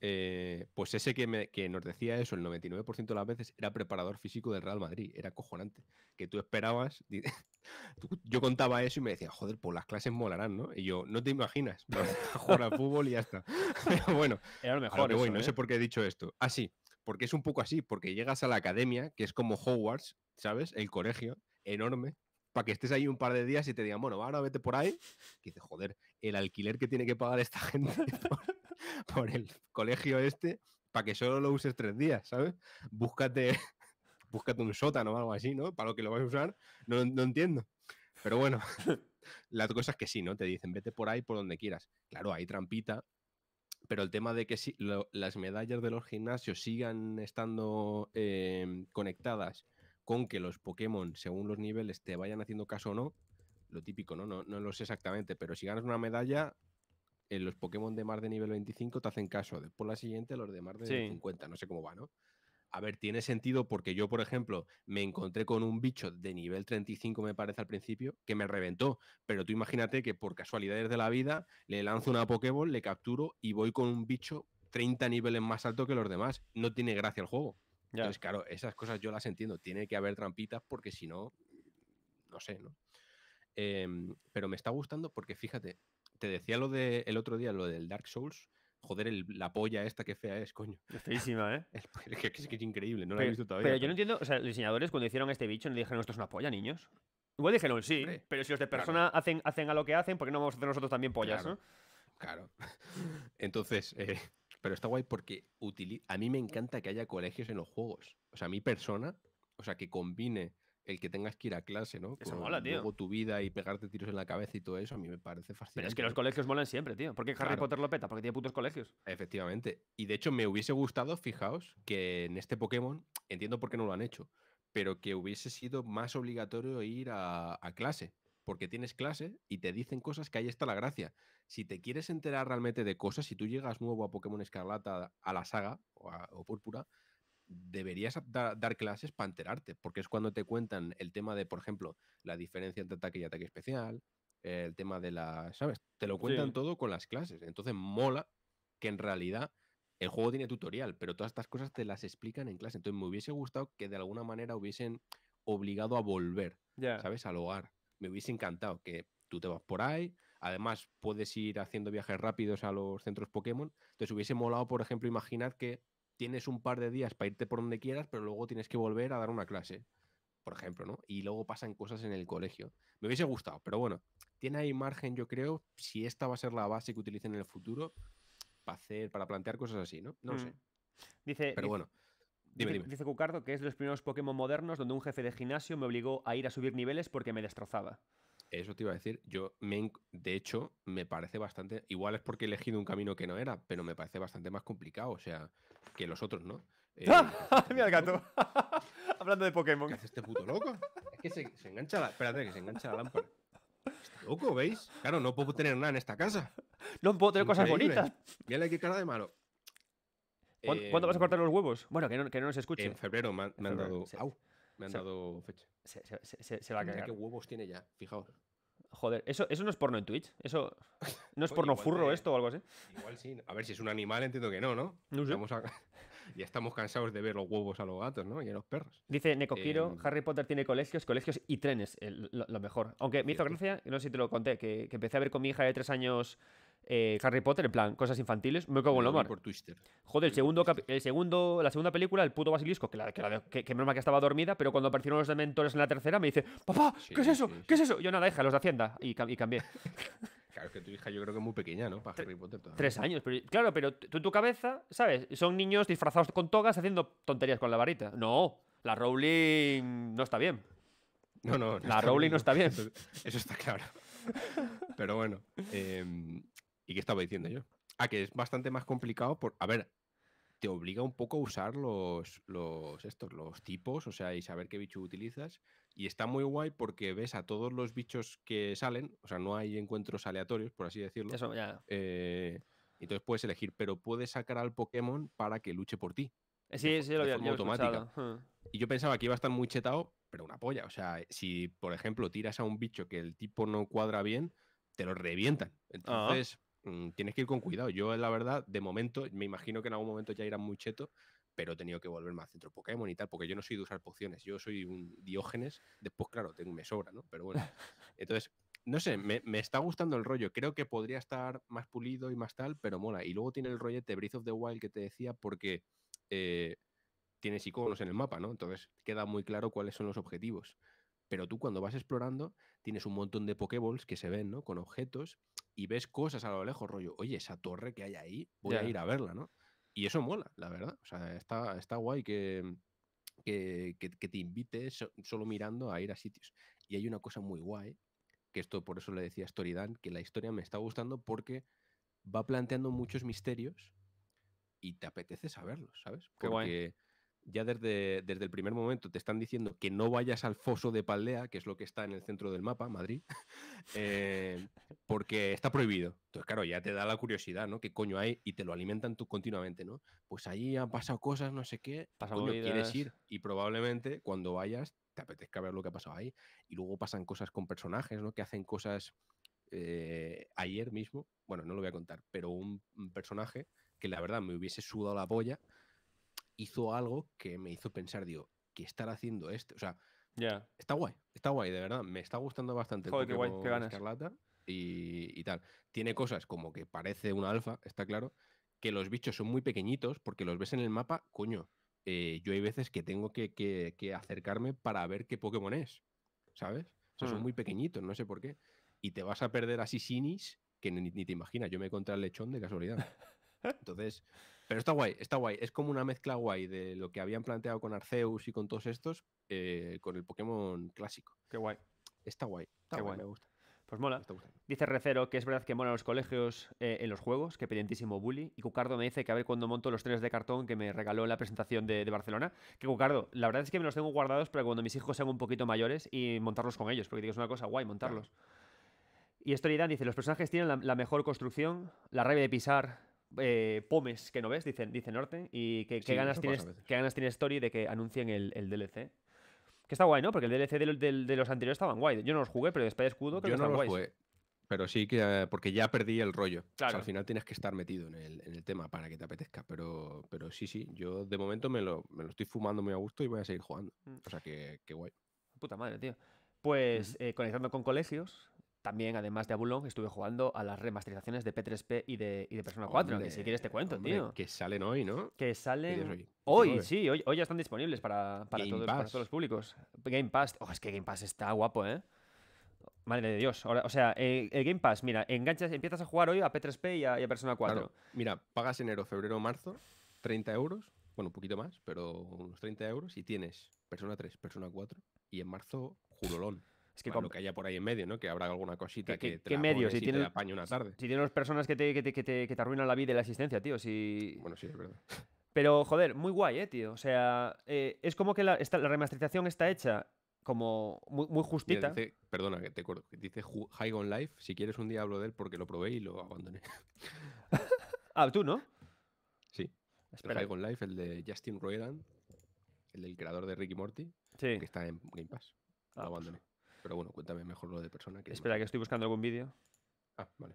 eh, pues ese que, que nos decía eso el 99% de las veces era preparador físico del Real Madrid. Era cojonante. Que tú esperabas. yo contaba eso y me decía, joder, pues las clases molarán, ¿no? Y yo, no te imaginas. jugar fútbol y ya está. Pero bueno. Era lo mejor. no sé por qué he dicho esto. Ah, sí porque es un poco así, porque llegas a la academia, que es como Hogwarts, ¿sabes? El colegio, enorme, para que estés ahí un par de días y te digan, bueno, ahora vete por ahí, que dices, joder, el alquiler que tiene que pagar esta gente por, el colegio este, para que solo lo uses tres días, ¿sabes? Búscate, búscate un sótano o algo así, ¿no? Para lo que lo vas a usar, no, no entiendo. Pero bueno, las cosas que sí, ¿no? Te dicen, vete por ahí, por donde quieras. Claro, hay trampita, pero el tema de que si, las medallas de los gimnasios sigan estando em, conectadas con que los Pokémon, según los niveles, te vayan haciendo caso o no, lo típico, ¿no? No, no lo sé exactamente, pero si ganas una medalla, en eh, los Pokémon de más de nivel 25 te hacen caso. Después la siguiente, los de más de 50, no sé cómo va, ¿no? a ver, tiene sentido porque yo, por ejemplo, me encontré con un bicho de nivel 35, me parece al principio, que me reventó. Pero tú imagínate que por casualidades de la vida le lanzo una Pokéball, le capturo y voy con un bicho 30 niveles más alto que los demás. No tiene gracia el juego. Entonces, claro, esas cosas yo las entiendo. Tiene que haber trampitas porque si no, no sé, ¿no? Em, pero me está gustando porque fíjate, te decía lo del otro día, lo del Dark Souls joder, la polla esta que fea es, coño. feísima, ¿eh? Es, que, es, que es increíble, no la he visto todavía. Pero yo no entiendo, o sea, los diseñadores cuando hicieron este bicho no dijeron esto es una polla, niños. Igual dijeron sí, pero si los de persona hacen, hacen a lo que hacen, ¿por qué no vamos a hacer nosotros también pollas, claro, no? Claro. Entonces, eh, pero está guay porque a mí me encanta que haya colegios en los juegos. O sea, a mi persona, o sea, que combine el que tengas que ir a clase, ¿no? Eso mola, tío. Luego tu vida y pegarte tiros en la cabeza y todo eso, a mí me parece fácil Pero es que los colegios molan siempre, tío. ¿Por qué Harry Potter lo peta? Porque tiene putos colegios. Efectivamente. Y de hecho, me hubiese gustado, fijaos, que en este Pokémon, entiendo por qué no lo han hecho, pero que hubiese sido más obligatorio ir a, clase porque tienes clase y te dicen cosas que ahí está la gracia. Si te quieres enterar realmente de cosas, si tú llegas nuevo a Pokémon Escarlata, a la saga o, a, o Púrpura, deberías dar clases para enterarte, porque es cuando te cuentan el tema de, por ejemplo, la diferencia entre ataque y ataque especial, el tema de la, ¿sabes? Te lo cuentan todo con las clases. Entonces mola que en realidad el juego tiene tutorial, pero todas estas cosas te las explican en clase. Entonces me hubiese gustado que de alguna manera hubiesen obligado a volver, ¿sabes? Al hogar. Me hubiese encantado que tú te vas por ahí. Además, puedes ir haciendo viajes rápidos a los centros Pokémon. Entonces hubiese molado, por ejemplo, imaginar que tienes un par de días para irte por donde quieras, pero luego tienes que volver a dar una clase, por ejemplo, ¿no? Y luego pasan cosas en el colegio. Me hubiese gustado, pero bueno, tiene ahí margen, yo creo, si esta va a ser la base que utilicen en el futuro para hacer, para plantear cosas así, ¿no? No sé. Mm. Dice, pero bueno. dice Cucardo que es de los primeros Pokémon modernos donde un jefe de gimnasio me obligó a ir a subir niveles porque me destrozaba. Eso te iba a decir. Yo, me, de hecho, me parece bastante. Igual es porque he elegido un camino que no era, pero me parece bastante más complicado, o sea, que los otros, ¿no? Eh, Mira el gato. Hablando de Pokémon. ¿Qué hace este puto loco? Es que se, engancha la. Espérate, que se engancha la lámpara. Está loco, ¿veis? Claro, no puedo tener nada en esta casa. No puedo tener cosas bonitas. Mírale qué cara de malo. ¿Cuándo, vas a em, cortar los huevos? Bueno, que no, que no nos escuche. En febrero me, han, dado. Me han dado fecha. Se, va a cagar. ¿Qué huevos tiene ya? Fijaos. Joder, eso, eso no es porno en Twitch. Eso no es porno furro esto o algo así. Igual sí. A ver, si es un animal, entiendo que no, ¿no? no sé. ya estamos cansados de ver los huevos a los gatos, ¿no? Y a los perros. Dice Nekokiro, em, Harry Potter tiene colegios, colegios y trenes, lo, mejor. Aunque me hizo gracia, no sé si te lo conté, que, que, empecé a ver con mi hija de tres años eh, Harry Potter, en plan, cosas infantiles, me cago en la Por Joder, el segundo, el segundo, la segunda película, el puto basilisco, que, la, que, que, que estaba dormida, pero cuando aparecieron los dementores en la tercera me dice, papá, ¿qué es eso? ¿Qué es eso? Yo nada, hija, los de Hacienda. Y, cambié. Claro, que tu hija yo creo que es muy pequeña, ¿no? Para Harry Potter todavía. Tres años, pero claro, pero tú en tu cabeza, ¿sabes? Son niños disfrazados con togas haciendo tonterías con la varita. No, la Rowling no está bien. No, no, La Rowling no está bien. Eso, está claro. Pero bueno, eh, ¿Y qué estaba diciendo yo? Ah, que es bastante más complicado por. A ver, te obliga un poco a usar los, los, estos, los tipos, o sea, y saber qué bicho utilizas. Y está muy guay porque ves a todos los bichos que salen, o sea, no hay encuentros aleatorios, por así decirlo. Eso, ya. Eh, entonces puedes elegir, pero puedes sacar al Pokémon para que luche por ti. Eh, sí, sí, lo había automática. Hmm. Y yo pensaba que iba a estar muy chetado, pero una polla. O sea, si, por ejemplo, tiras a un bicho que el tipo no cuadra bien, te lo revientan. Ah. Entonces. Mm, tienes que ir con cuidado. Yo, la verdad, de momento, me imagino que en algún momento ya era muy cheto pero he tenido que volverme al centro Pokémon y tal, porque yo no soy de usar pociones, yo soy un diógenes. Después, claro, tengo, me sobra, ¿no? Pero bueno. Entonces, no sé, me, está gustando el rollo. Creo que podría estar más pulido y más tal, pero mola. Y luego tiene el rollete Breath of the Wild que te decía, porque eh, tienes iconos en el mapa, ¿no? Entonces queda muy claro cuáles son los objetivos. Pero tú cuando vas explorando, tienes un montón de Pokéballs que se ven, ¿no? Con objetos y ves cosas a lo lejos, rollo, oye, esa torre que hay ahí, voy a ir a verla, ¿no? Y eso mola, la verdad. O sea, está, está guay que, te invites solo mirando a ir a sitios. Y hay una cosa muy guay, que esto por eso le decía a Storydan, que la historia me está gustando porque va planteando muchos misterios y te apetece saberlos, ¿sabes? Porque ya desde, desde el primer momento te están diciendo que no vayas al foso de Paldea, que es lo que está en el centro del mapa, Madrid, eh, porque está prohibido. Entonces, claro, ya te da la curiosidad, ¿no? ¿Qué coño hay? Y te lo alimentan tú continuamente, ¿no? Pues ahí han pasado cosas, no sé qué, Pasa quieres ir y probablemente cuando vayas te apetezca ver lo que ha pasado ahí. Y luego pasan cosas con personajes, ¿no? Que hacen cosas... Eh, ayer mismo, bueno, no lo voy a contar, pero un, un personaje que la verdad me hubiese sudado la polla, hizo algo que me hizo pensar, digo, ¿qué estar haciendo esto? O sea, ya está guay, está guay, de verdad. Me está gustando bastante el qué Escarlata y, tal. Tiene cosas como que parece una alfa, está claro, que los bichos son muy pequeñitos porque los ves en el mapa, coño. Eh, yo hay veces que tengo que, que, acercarme para ver qué Pokémon es, ¿sabes? son hmm. muy pequeñitos, no sé por qué. Y te vas a perder así sinis que ni, te imaginas. Yo me contra el lechón de casualidad. Entonces, pero está guay, está guay. Es como una mezcla guay de lo que habían planteado con Arceus y con todos estos, eh, con el Pokémon clásico. Qué guay. Está guay. Está guay, me gusta. Pues mola. Dice Recero que es verdad que mola los colegios eh, en los juegos, que pedientísimo bully. Y Cucardo me dice que a ver cuando monto los trenes de cartón que me regaló en la presentación de, Barcelona. Que Cucardo, la verdad es que me los tengo guardados para cuando mis hijos sean un poquito mayores y montarlos con ellos, porque es una cosa guay montarlos. Y Storydan dice, los personajes tienen la, la, mejor construcción, la rabia de pisar eh, pomes que no ves, dicen, dice Norte, y que, qué ganas tienes, ganas tiene Story de que anuncien el, DLC. Que está guay, ¿no? Porque el DLC de, los anteriores estaban guay. Yo no los jugué, pero de Escudo Yo no los jugué. Pero sí que eh, porque ya perdí el rollo. O sea, al final tienes que estar metido en el, tema para que te apetezca. Pero, pero sí, sí, yo de momento me lo, estoy fumando muy a gusto y voy a seguir jugando. Mm. O sea que, guay. Puta madre, tío. Pues eh, conectando con colegios, también, además de Abulon, estuve jugando a las remasterizaciones de P3P y de, y de Persona 4, que si quieres te cuento, tío. Que salen hoy, ¿no? Que salen hoy. sí, hoy, hoy, ya están disponibles para, todos, los públicos. Game Pass, ojo, oh, es que Game Pass está guapo, ¿eh? Madre de Dios. o sea, el, Game Pass, mira, enganchas, empiezas a jugar hoy a P3P y a, Persona 4. Mira, pagas enero, febrero, marzo, 30 euros, bueno, un poquito más, pero unos 30 euros, y tienes Persona 3, Persona 4, y en marzo, Julolón. Es que lo que haya por ahí en medio, ¿no? Que habrá alguna cosita que, te medio? Si tienes, una tarde. Si tienes personas que te, que, te, que, arruinan la vida y la existencia, tío. Bueno, sí, es verdad. Pero, joder, muy guay, ¿eh, tío? O sea, eh, es como que la, remasterización está hecha como muy, justita. perdona, que te acuerdo. Dice High Life. Si quieres, un día hablo de él porque lo probé y lo abandoné. ah, tú, ¿no? Sí. El High Life, el de Justin Roiland, el del creador de Ricky Morty, que está en Game Pass. Ah. abandoné. Pero bueno, cuéntame mejor lo de persona. Que Espera, que estoy buscando algún vídeo. Ah, vale.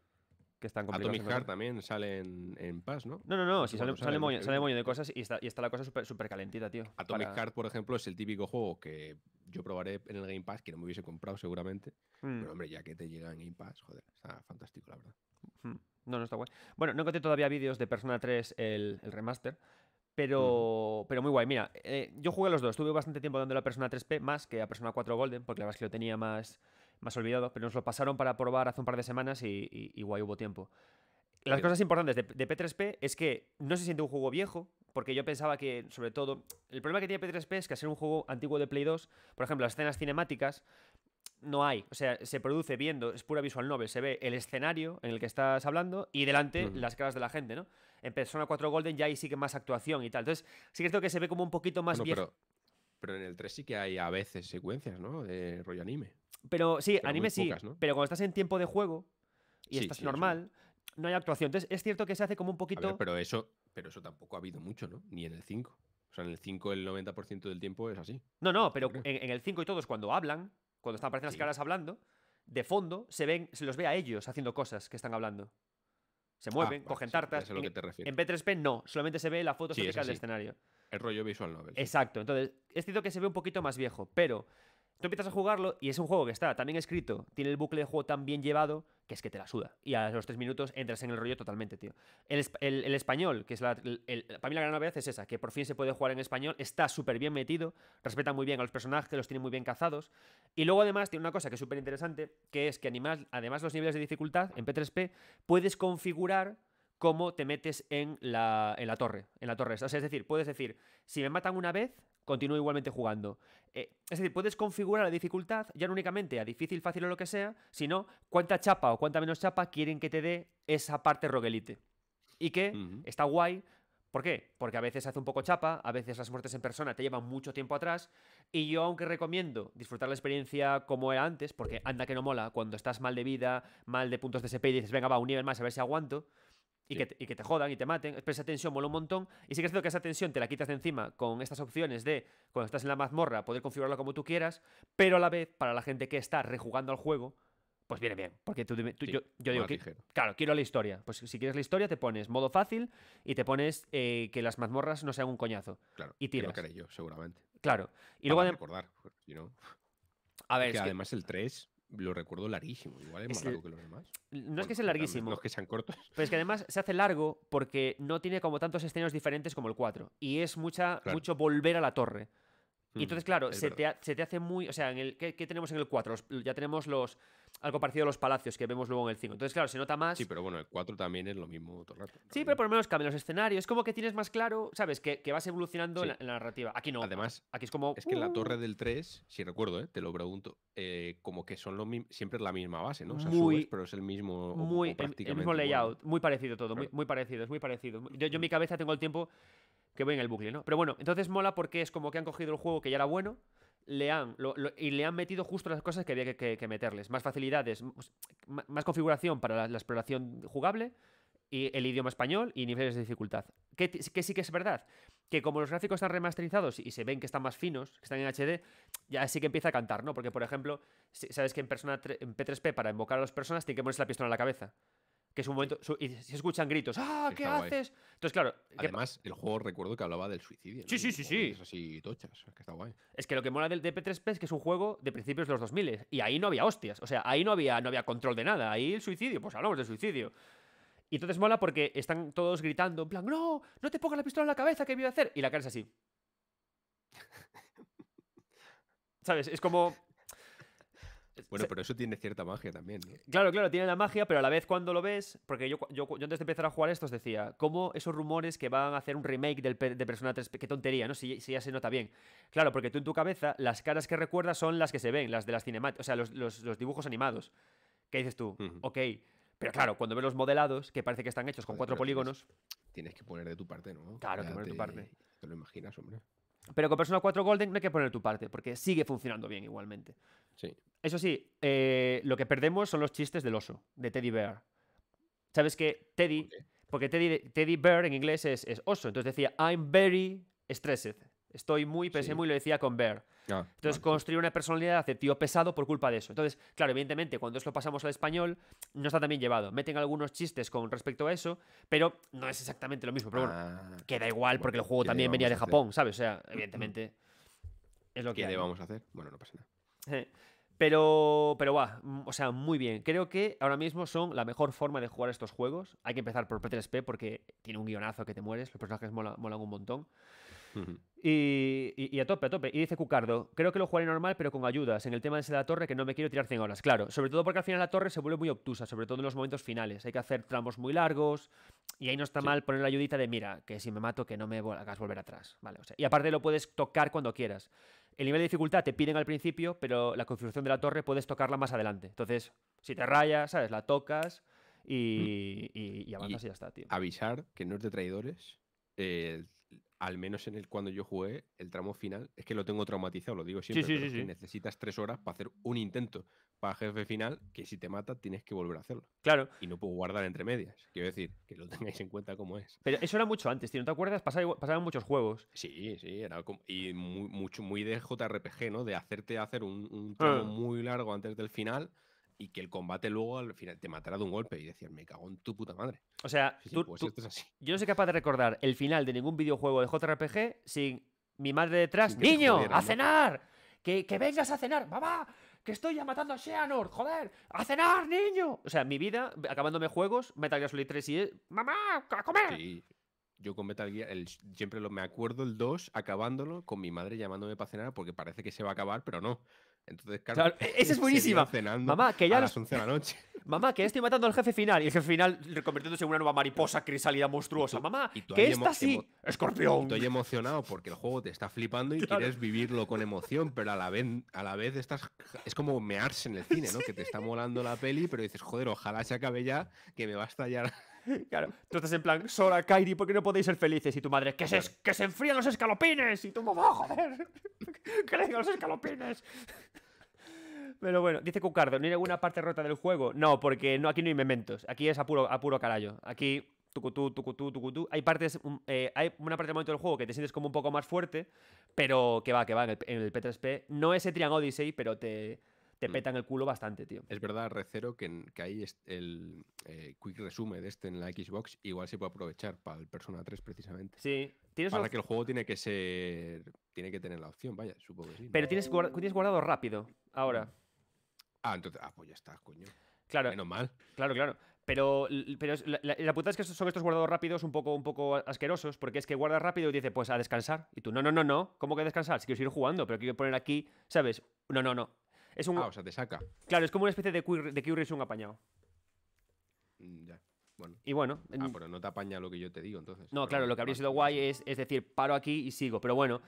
Que están Atomic Heart también sale en, Pass, ¿no? No, no, no, sale, moño, de cosas y está, la cosa súper calentita, tío. Atomic Card, por ejemplo, es el típico juego que yo probaré en el Game Pass, que no me hubiese comprado seguramente. Mm. Pero hombre, ya que te llega en Game Pass, joder, está fantástico, la verdad. Mm. No, no está guay. Bueno, no encontré todavía vídeos de Persona 3, el, el remaster, pero, pero muy guay. Mira, eh, yo jugué a los dos. estuve bastante tiempo dando la Persona 3P más que a Persona 4 Golden, porque la verdad es que lo tenía más, más olvidado. Pero nos lo pasaron para probar hace un par de semanas y, y, guay hubo tiempo. Las cosas importantes de, de, P3P es que no se siente un juego viejo, porque yo pensaba que, sobre todo, el problema que tiene P3P es que al un juego antiguo de Play 2, por ejemplo, las escenas cinemáticas no hay. O sea, se produce viendo, es pura visual novel, se ve el escenario en el que estás hablando y delante las caras de la gente, ¿no? En Persona 4 Golden ya hay sí que más actuación y tal. Entonces, sí que es que se ve como un poquito más Pero, en el 3 sí que hay a veces secuencias, ¿no? De rollo anime. Pero sí, anime sí. Pero cuando estás en tiempo de juego y estás normal, no hay actuación. Entonces, es cierto que se hace como un poquito. pero eso, pero eso tampoco ha habido mucho, ¿no? Ni en el 5. O sea, en el 5 el 90% del tiempo es así. No, no, pero en, en el 5 y todos cuando hablan, cuando están apareciendo las caras hablando, de fondo se ven, se los ve a ellos haciendo cosas que están hablando. Se ah, mueven, cogen tartas. En, P3P no, solamente se ve la foto sí, del escenario. El rollo visual novel. Exacto. Entonces, es cierto que se ve un poquito más viejo, pero Tú empiezas a jugarlo y es un juego que está tan bien escrito, tiene el bucle de juego tan bien llevado, que es que te la suda. Y a los tres minutos entras en el rollo totalmente, tío. El, español, que es la. para mí la gran novedad es esa, que por fin se puede jugar en español, está súper bien metido, respeta muy bien a los personajes, los tiene muy bien cazados. Y luego además tiene una cosa que es súper interesante, que es que además, además los niveles de dificultad en P3P puedes configurar cómo te metes en la, torre. En la torre. O sea, es decir, puedes decir, si me matan una vez, continúo igualmente jugando. Eh, es decir, puedes configurar la dificultad ya no únicamente a difícil, fácil o lo que sea, sino cuánta chapa o cuánta menos chapa quieren que te dé esa parte roguelite. Y que está guay. ¿Por qué? Porque a veces hace un poco chapa, a veces las muertes en persona te llevan mucho tiempo atrás, y yo aunque recomiendo disfrutar la experiencia como era antes, porque anda que no mola cuando estás mal de vida, mal de puntos de CP y dices, venga, va, un nivel más a ver si aguanto, y, que, te jodan y te maten. expresa esa tensión mola un montón. Y sí que es que esa tensión te la quitas de encima con estas opciones de, cuando estás en la mazmorra, poder configurarla como tú quieras, pero a la vez, para la gente que está rejugando al juego, pues viene bien. Porque tú, yo, digo, que, claro, quiero la historia. Pues si quieres la historia, te pones modo fácil y te pones eh, que las mazmorras no sean un coñazo. Claro, y tiras. Que lo yo, seguramente. Claro. Y luego... luego... recordar, you pues, know. A ver, además el 3 lo recuerdo larguísimo, igual es, más largo que los demás. No es que sea larguísimo. Los que sean cortos. Pero es que además se hace largo porque no tiene como tantos escenarios diferentes como el 4. Y es mucha, mucho volver a la torre. Y entonces, mm, claro, se te, se te, hace muy. O sea, en el, ¿qué, tenemos en el 4? ya tenemos los. Algo parecido a los palacios que vemos luego en el 5. Entonces, claro, se nota más. Sí, pero bueno, el 4 también es lo mismo todo el rato. Sí, pero por lo menos cambian los escenarios. Es como que tienes más claro, ¿sabes? Que, vas evolucionando en, la, narrativa. Aquí no. Además, aquí es como. Es que la uh. torre del 3, si recuerdo, eh, te lo pregunto, eh, como que son siempre es la misma base, ¿no? O sea, muy, pero es el mismo. Muy, prácticamente el mismo layout. Muy parecido todo. Muy, muy parecido, es muy parecido. Yo, yo en mi mm. cabeza tengo el tiempo que voy en el bucle, ¿no? Pero bueno, entonces mola porque es como que han cogido el juego que ya era bueno, le y le han metido justo las cosas que había que, meterles. Más facilidades, más, configuración para la, exploración jugable, y el idioma español y niveles de dificultad. Que, sí que es verdad, que como los gráficos están remasterizados y se ven que están más finos, que están en HD, ya sí que empieza a cantar, ¿no? Porque, por ejemplo, sabes que en, persona, en P3P para invocar a las personas tiene que ponerse la pistola en la cabeza que es un momento. y se escuchan gritos. ¡Ah, qué haces! Entonces, claro. Además, el juego recuerdo que hablaba del suicidio. Sí, sí, sí, sí. Es así tochas. que está guay. Es que lo que mola del DP3P es que es un juego de principios de los 2000 y ahí no había hostias. O sea, ahí no había, no había control de nada. Ahí el suicidio, pues hablamos de suicidio. Y entonces mola porque están todos gritando, en plan, no, no te pongas la pistola en la cabeza, ¿qué voy a hacer? Y la cara es así. ¿Sabes? Es como. Bueno, pero eso tiene cierta magia también, ¿no? Claro, claro, tiene la magia, pero a la vez cuando lo ves, porque yo, yo, antes de empezar a jugar esto os decía, ¿cómo esos rumores que van a hacer un remake de Persona 3, qué tontería, ¿no? Si, ya se nota bien. Claro, porque tú en tu cabeza, las caras que recuerdas son las que se ven, las de las cinemáticas, o sea, los, dibujos animados. ¿Qué dices tú? Ok. Pero claro, cuando ves los modelados, que parece que están hechos con cuatro polígonos. Tienes, que poner de tu parte, ¿no? Claro, que poner de tu parte. Te lo imaginas, hombre. Pero con Persona 4 Golden no hay que poner tu parte, porque sigue funcionando bien igualmente. Sí. Eso sí, eh, lo que perdemos son los chistes del oso, de Teddy Bear. Sabes que Teddy, porque Teddy, Teddy Bear en inglés es, es oso, entonces decía, I'm very stressed. Estoy muy, pensé muy, lo decía con Bear. Ah, Entonces, construir una personalidad de tío pesado por culpa de eso. Entonces, claro, evidentemente, cuando eso lo pasamos al español, no está tan bien llevado. Meten algunos chistes con respecto a eso, pero no es exactamente lo mismo. Pero bueno, ah, queda igual porque el juego también venía de Japón, ¿sabes? O sea, mm, mm. evidentemente, es lo que. ¿Qué hay. vamos a hacer? Bueno, no pasa nada. Pero, pero va, mm, o sea, muy bien. Creo que ahora mismo son la mejor forma de jugar estos juegos. Hay que empezar por P3P porque tiene un guionazo que te mueres, los personajes molan, molan un montón y, a tope, a tope. Y dice Cucardo, creo que lo jugaré normal, pero con ayudas. En el tema de la torre, que no me quiero tirar 100 horas. Claro, sobre todo porque al final la torre se vuelve muy obtusa, sobre todo en los momentos finales. Hay que hacer tramos muy largos, y ahí no está mal poner la ayudita de, mira, que si me mato, que no me hagas volver atrás. Vale, y aparte lo puedes tocar cuando quieras. El nivel de dificultad te piden al principio, pero la configuración de la torre puedes tocarla más adelante. Entonces, si te rayas, ¿sabes? La tocas y, mm. avanzas y, ya está, tío. Avisar que no es de traidores. Eh, al menos en el cuando yo jugué, el tramo final, es que lo tengo traumatizado, lo digo siempre, sí, necesitas tres horas para hacer un intento para jefe final, que si te mata tienes que volver a hacerlo. Claro. Y no puedo guardar entre medias. Quiero decir, que lo tengáis en cuenta como es. Pero eso era mucho antes, ¿no te acuerdas? pasaban muchos juegos. Sí, sí, era y muy, mucho, muy de JRPG, ¿no? De hacerte hacer un, ah. tramo muy largo antes del final y que el combate luego al final te matará de un golpe y decir, me cago en tu puta madre. O sea, tú, pues yo no soy capaz de recordar el final de ningún videojuego de JRPG sin mi madre detrás, niño, a cenar, que, que, vengas a cenar, mamá, que estoy ya matando a Xehanort, joder, a cenar, niño. O sea, mi vida, acabándome juegos, Metal Gear Solid 3 y... Mamá, a comer. Sí. Yo con Metal Gear, siempre lo, me acuerdo el 2 acabándolo con mi madre llamándome para cenar porque parece que se va a acabar, pero no. Entonces, Carlos, e-, es buenísima. Mamá, que ya las 11 la noche. Mamá, que ya estoy matando al jefe final. Y el jefe final convirtiéndose en una nueva mariposa Crisálida, monstruosa. Mamá, y que esta sí. Escorpión. Estoy emocionado porque el juego te está flipando y quieres vivirlo con emoción, pero a la vez, estás. Es como mearse en el cine, ¿no? Que te está molando la peli, pero dices, joder, ojalá se acabe ya, que me va a estallar Claro, tú estás en plan, Sora, Kairi, ¿por qué no podéis ser felices? Y tu madre, que se, que se enfrían los escalopines. Y tu mamá, oh, joder, que le los escalopines. Pero bueno, dice Cucardo, ¿no hay alguna parte rota del juego? No, porque no, aquí no hay mementos. Aquí es a puro, a Aquí, tucutú, tucutú, tucutú. Hay partes, mm, eh, hay una parte del momento del juego que te sientes como un poco más fuerte, pero que va, que va, en el, P3P. No ese Trian Odyssey, pero te, te mm. petan el culo bastante, tío. Es verdad, recero que, que ahí el eh, quick resume de este en la Xbox igual se puede aprovechar para el Persona 3 precisamente. Sí. ¿Tienes para que el juego tiene que ser... Tiene que tener la opción, vaya, supongo que sí. Pero tienes, guardado rápido ahora. Mm. Ah, entonces... Ah, pues ya está, coño. Claro. Menos mal. Claro, claro. Pero, pero la, puta es que son estos guardados rápidos un poco, un poco asquerosos, porque es que guardas rápido y dice, pues a descansar. Y tú, no, no, no, no. ¿Cómo que a descansar? Si quiero seguir jugando, pero quiero poner aquí, ¿sabes? No, no, no. Es un... Ah, o sea, te saca. Claro, es como una especie de que de es un apañado. Mm, ya. Bueno. Y bueno. Ah, pero no te apaña lo que yo te digo, entonces. No, claro, lo que habría sido guay es, es decir, paro aquí y sigo. Pero bueno,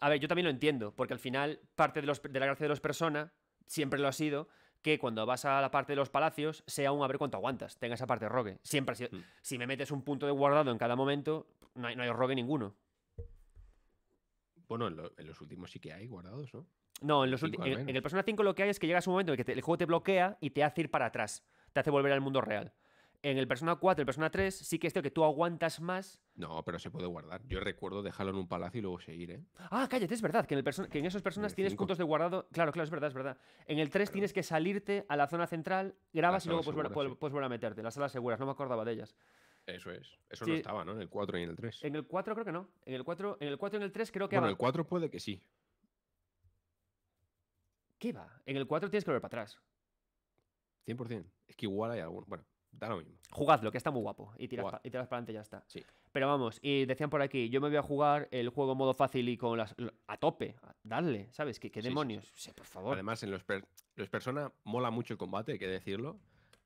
a ver, yo también lo entiendo, porque al final, parte de, la gracia de los personas siempre lo ha sido que cuando vas a la parte de los palacios sea un a ver cuánto aguantas, tenga esa parte de rogue. Siempre ha sido. Mm. Si me metes un punto de guardado en cada momento, no hay, rogue ninguno. Bueno, en, los últimos sí que hay guardados, ¿no? No, en, el Persona 5 lo que hay es que llegas a un momento en que el juego te bloquea y te hace ir para atrás, te hace volver al mundo real. En el Persona 4, el Persona 3, sí que esto que tú aguantas más. No, pero se puede guardar. Yo recuerdo dejarlo en un palacio y luego seguir, ¿eh? Ah, cállate, es verdad, que en, el que en esos personas tienes puntos de guardado. Claro, claro, es verdad, es verdad. En el 3 tienes que salirte a la zona central, grabas y luego puedes, volver, a meterte. Las salas seguras, no me acordaba de ellas. Eso es. Eso no estaba, ¿no? En el 4 y en el 3. En el 4 creo que no. En el 4, en el 4 y en el 3 creo que... Bueno, en el 4 puede que sí. ¿Qué va? En el 4 tienes que volver para atrás. 100%. Es que igual hay alguno. Bueno, da lo mismo. Jugadlo, que está muy guapo. Y tiras, para adelante y ya está. Sí. Pero vamos, y decían por aquí, yo me voy a jugar el juego modo fácil y con las. a tope, Dale, darle, ¿sabes? ¿Qué, demonios? Sí, por favor. Además, en los, per... los Persona mola mucho el combate, hay que decirlo.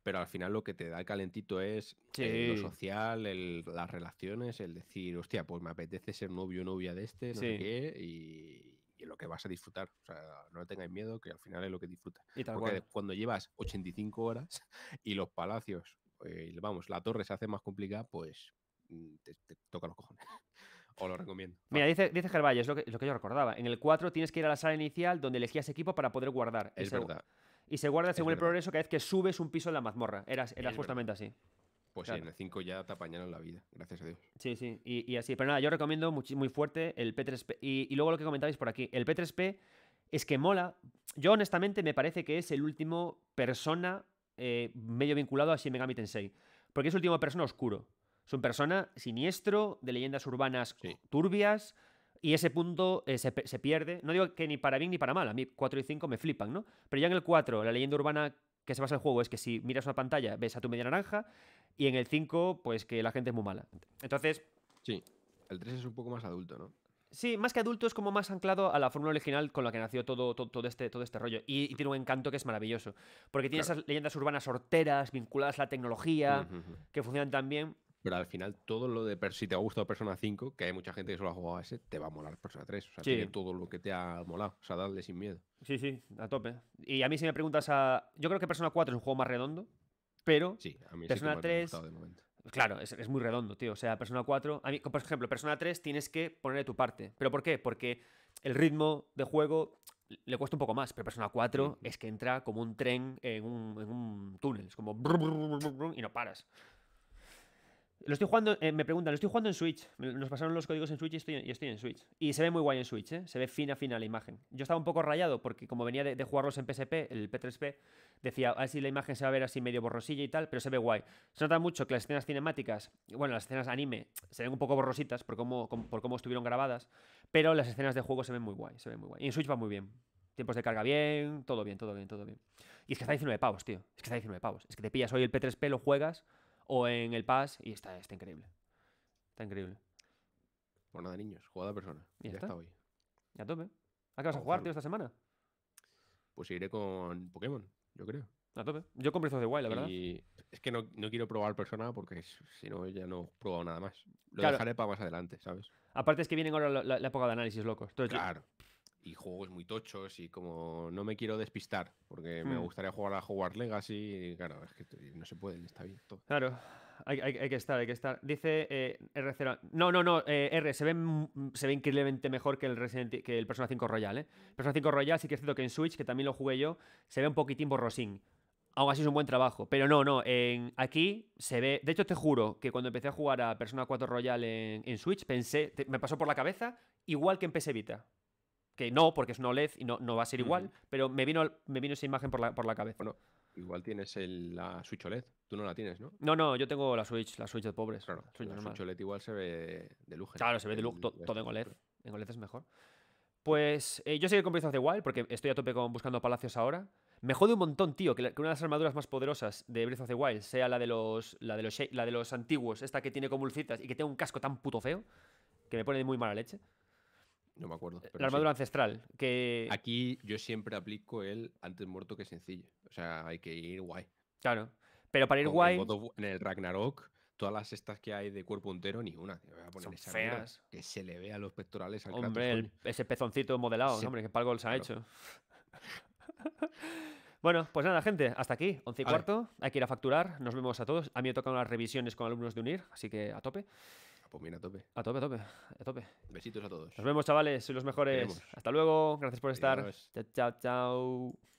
Pero al final lo que te da el calentito es eh, lo social, las relaciones, el decir, hostia, pues me apetece ser novio o novia de este, no sé qué, y, lo que vas a disfrutar. O sea, no tengáis miedo, que al final es lo que disfrutas. Porque cuando llevas 85 horas y los palacios, eh, vamos, la torre se hace más complicada, pues mm, te, toca los cojones. Os lo recomiendo. Mira, dice, dice es lo que, yo recordaba. En el 4 tienes que ir a la sala inicial donde elegías equipo para poder guardar. Es verdad. Y se guarda según el progreso cada vez que subes un piso en la mazmorra. Era, justamente así. Pues sí, en el 5 ya te apañaron la vida, gracias a Dios. Sí, sí, y, así. Pero nada, yo recomiendo muy, fuerte el P3P. Y, luego lo que comentabais por aquí, el P3P es que mola. Yo honestamente me parece que es el último persona eh, medio vinculado a Shin Megami Tensei. Porque es el último persona oscuro. Es un persona siniestro, de leyendas urbanas turbias. Y ese punto eh, se, se, pierde. No digo que ni para bien ni para mal. A mí 4 y 5 me flipan, ¿no? Pero ya en el 4, la leyenda urbana que se basa el juego es que si miras una pantalla ves a tu media naranja y en el 5 pues que la gente es muy mala. Entonces... Sí, el 3 es un poco más adulto, ¿no? Sí, más que adulto es como más anclado a la fórmula original con la que nació todo, todo, este, todo este rollo. Y, tiene un encanto que es maravilloso. Porque tiene esas leyendas urbanas sorteras, vinculadas a la tecnología, que funcionan tan bien. Pero al final, todo lo de. Si te ha gustado Persona 5, que hay mucha gente que solo ha jugado a ese, te va a molar Persona 3. O sea, tiene todo lo que te ha molado. O sea, dale sin miedo. Sí, sí, a tope. Y a mí, si me preguntas a. Yo creo que Persona 4 es un juego más redondo, pero. Sí, a mí Persona sí me 3. de momento. Claro, es, muy redondo, tío. O sea, Persona 4. A mí, por ejemplo, Persona 3 tienes que ponerle tu parte. ¿Pero por qué? Porque el ritmo de juego le cuesta un poco más, pero Persona 4 es que entra como un tren en un, túnel, es como y no paras. Lo estoy jugando, eh, me preguntan, lo estoy jugando en Switch. Nos pasaron los códigos en Switch y estoy, en Switch. Y se ve muy guay en Switch, ¿eh? se ve fina, fina la imagen. Yo estaba un poco rayado porque como venía de, jugarlos en PSP, el P3P, decía, así si la imagen se va a ver así medio borrosilla y tal, pero se ve guay. Se nota mucho que las escenas cinemáticas, bueno, las escenas anime, se ven un poco borrositas por cómo, por cómo estuvieron grabadas, pero las escenas de juego se ven muy guay, se ven muy guay. Y en Switch va muy bien. Tiempos de carga bien, todo bien, todo bien, todo bien. Y es que está 19 pavos, tío. Es que está 19 pavos. Es que te pillas hoy el P3P, lo juegas o en el pass y está, está increíble. Está increíble. Bueno, nada, niños, jugada persona. ya, está? hoy. Ya tope. ¿A qué vas a, jugar, tío, esta semana? Pues iré con Pokémon, yo creo. A tope. Yo con Breath de la verdad. es que no, quiero probar persona porque si no ya no he probado nada más. Lo dejaré para más adelante, ¿sabes? Aparte es que viene ahora la, época de análisis locos. claro y juegos muy tochos y como no me quiero despistar porque me hmm. gustaría jugar a Hogwarts Legacy y claro, es que no se puede, está bien todo. Claro, hay, que estar, hay que estar. Dice eh, R0, no, no, no, eh, R, se ve, se ve increíblemente mejor que el, Resident, que el Persona 5 Royal, ¿eh? Persona 5 Royal sí que es cierto que en Switch, que también lo jugué yo, se ve un poquitín borrosín. Aún así es un buen trabajo, pero no, no, en, aquí se ve, de hecho te juro que cuando empecé a jugar a Persona 4 Royal en, Switch, pensé, me pasó por la cabeza, igual que en PS Vita no, porque es una OLED y no, no va a ser igual, pero me vino, me vino esa imagen por la, por la cabeza. Bueno, igual tienes la Switch OLED, tú no la tienes, ¿no? No, no, yo tengo la Switch, la Switch de pobres. Claro, la Switch, OLED igual se ve de lujo. Claro, se ve de lujo, todo en OLED, en OLED es mejor. Pues eh, yo seguiré con Breath of the Wild, porque estoy a tope con buscando palacios ahora. Me jode un montón, tío, que, una de las armaduras más poderosas de Breath of the Wild sea la de los, la de la de los antiguos, esta que tiene convulsitas y que tiene un casco tan puto feo, que me pone de muy mala leche no me acuerdo. Eh, la armadura ancestral. Que... Aquí yo siempre aplico el antes muerto que sencillo. O sea, hay que ir guay. Claro. Pero para ir guay. En, el Ragnarok, todas las estas que hay de cuerpo entero, ni una. Que se le vea los pectorales al Hombre, ese pezoncito modelado, hombre, que para se ha hecho. Bueno, pues nada, gente, hasta aquí, once y cuarto. Hay que ir a facturar. Nos vemos a todos. A mí me tocan las revisiones con alumnos de UNIR, así que a tope. Pues bien, a tope. A tope, a tope, a tope. Besitos a todos. Nos vemos, chavales. Sois los mejores. Hasta luego. Gracias por estar. Chao, chao, chao.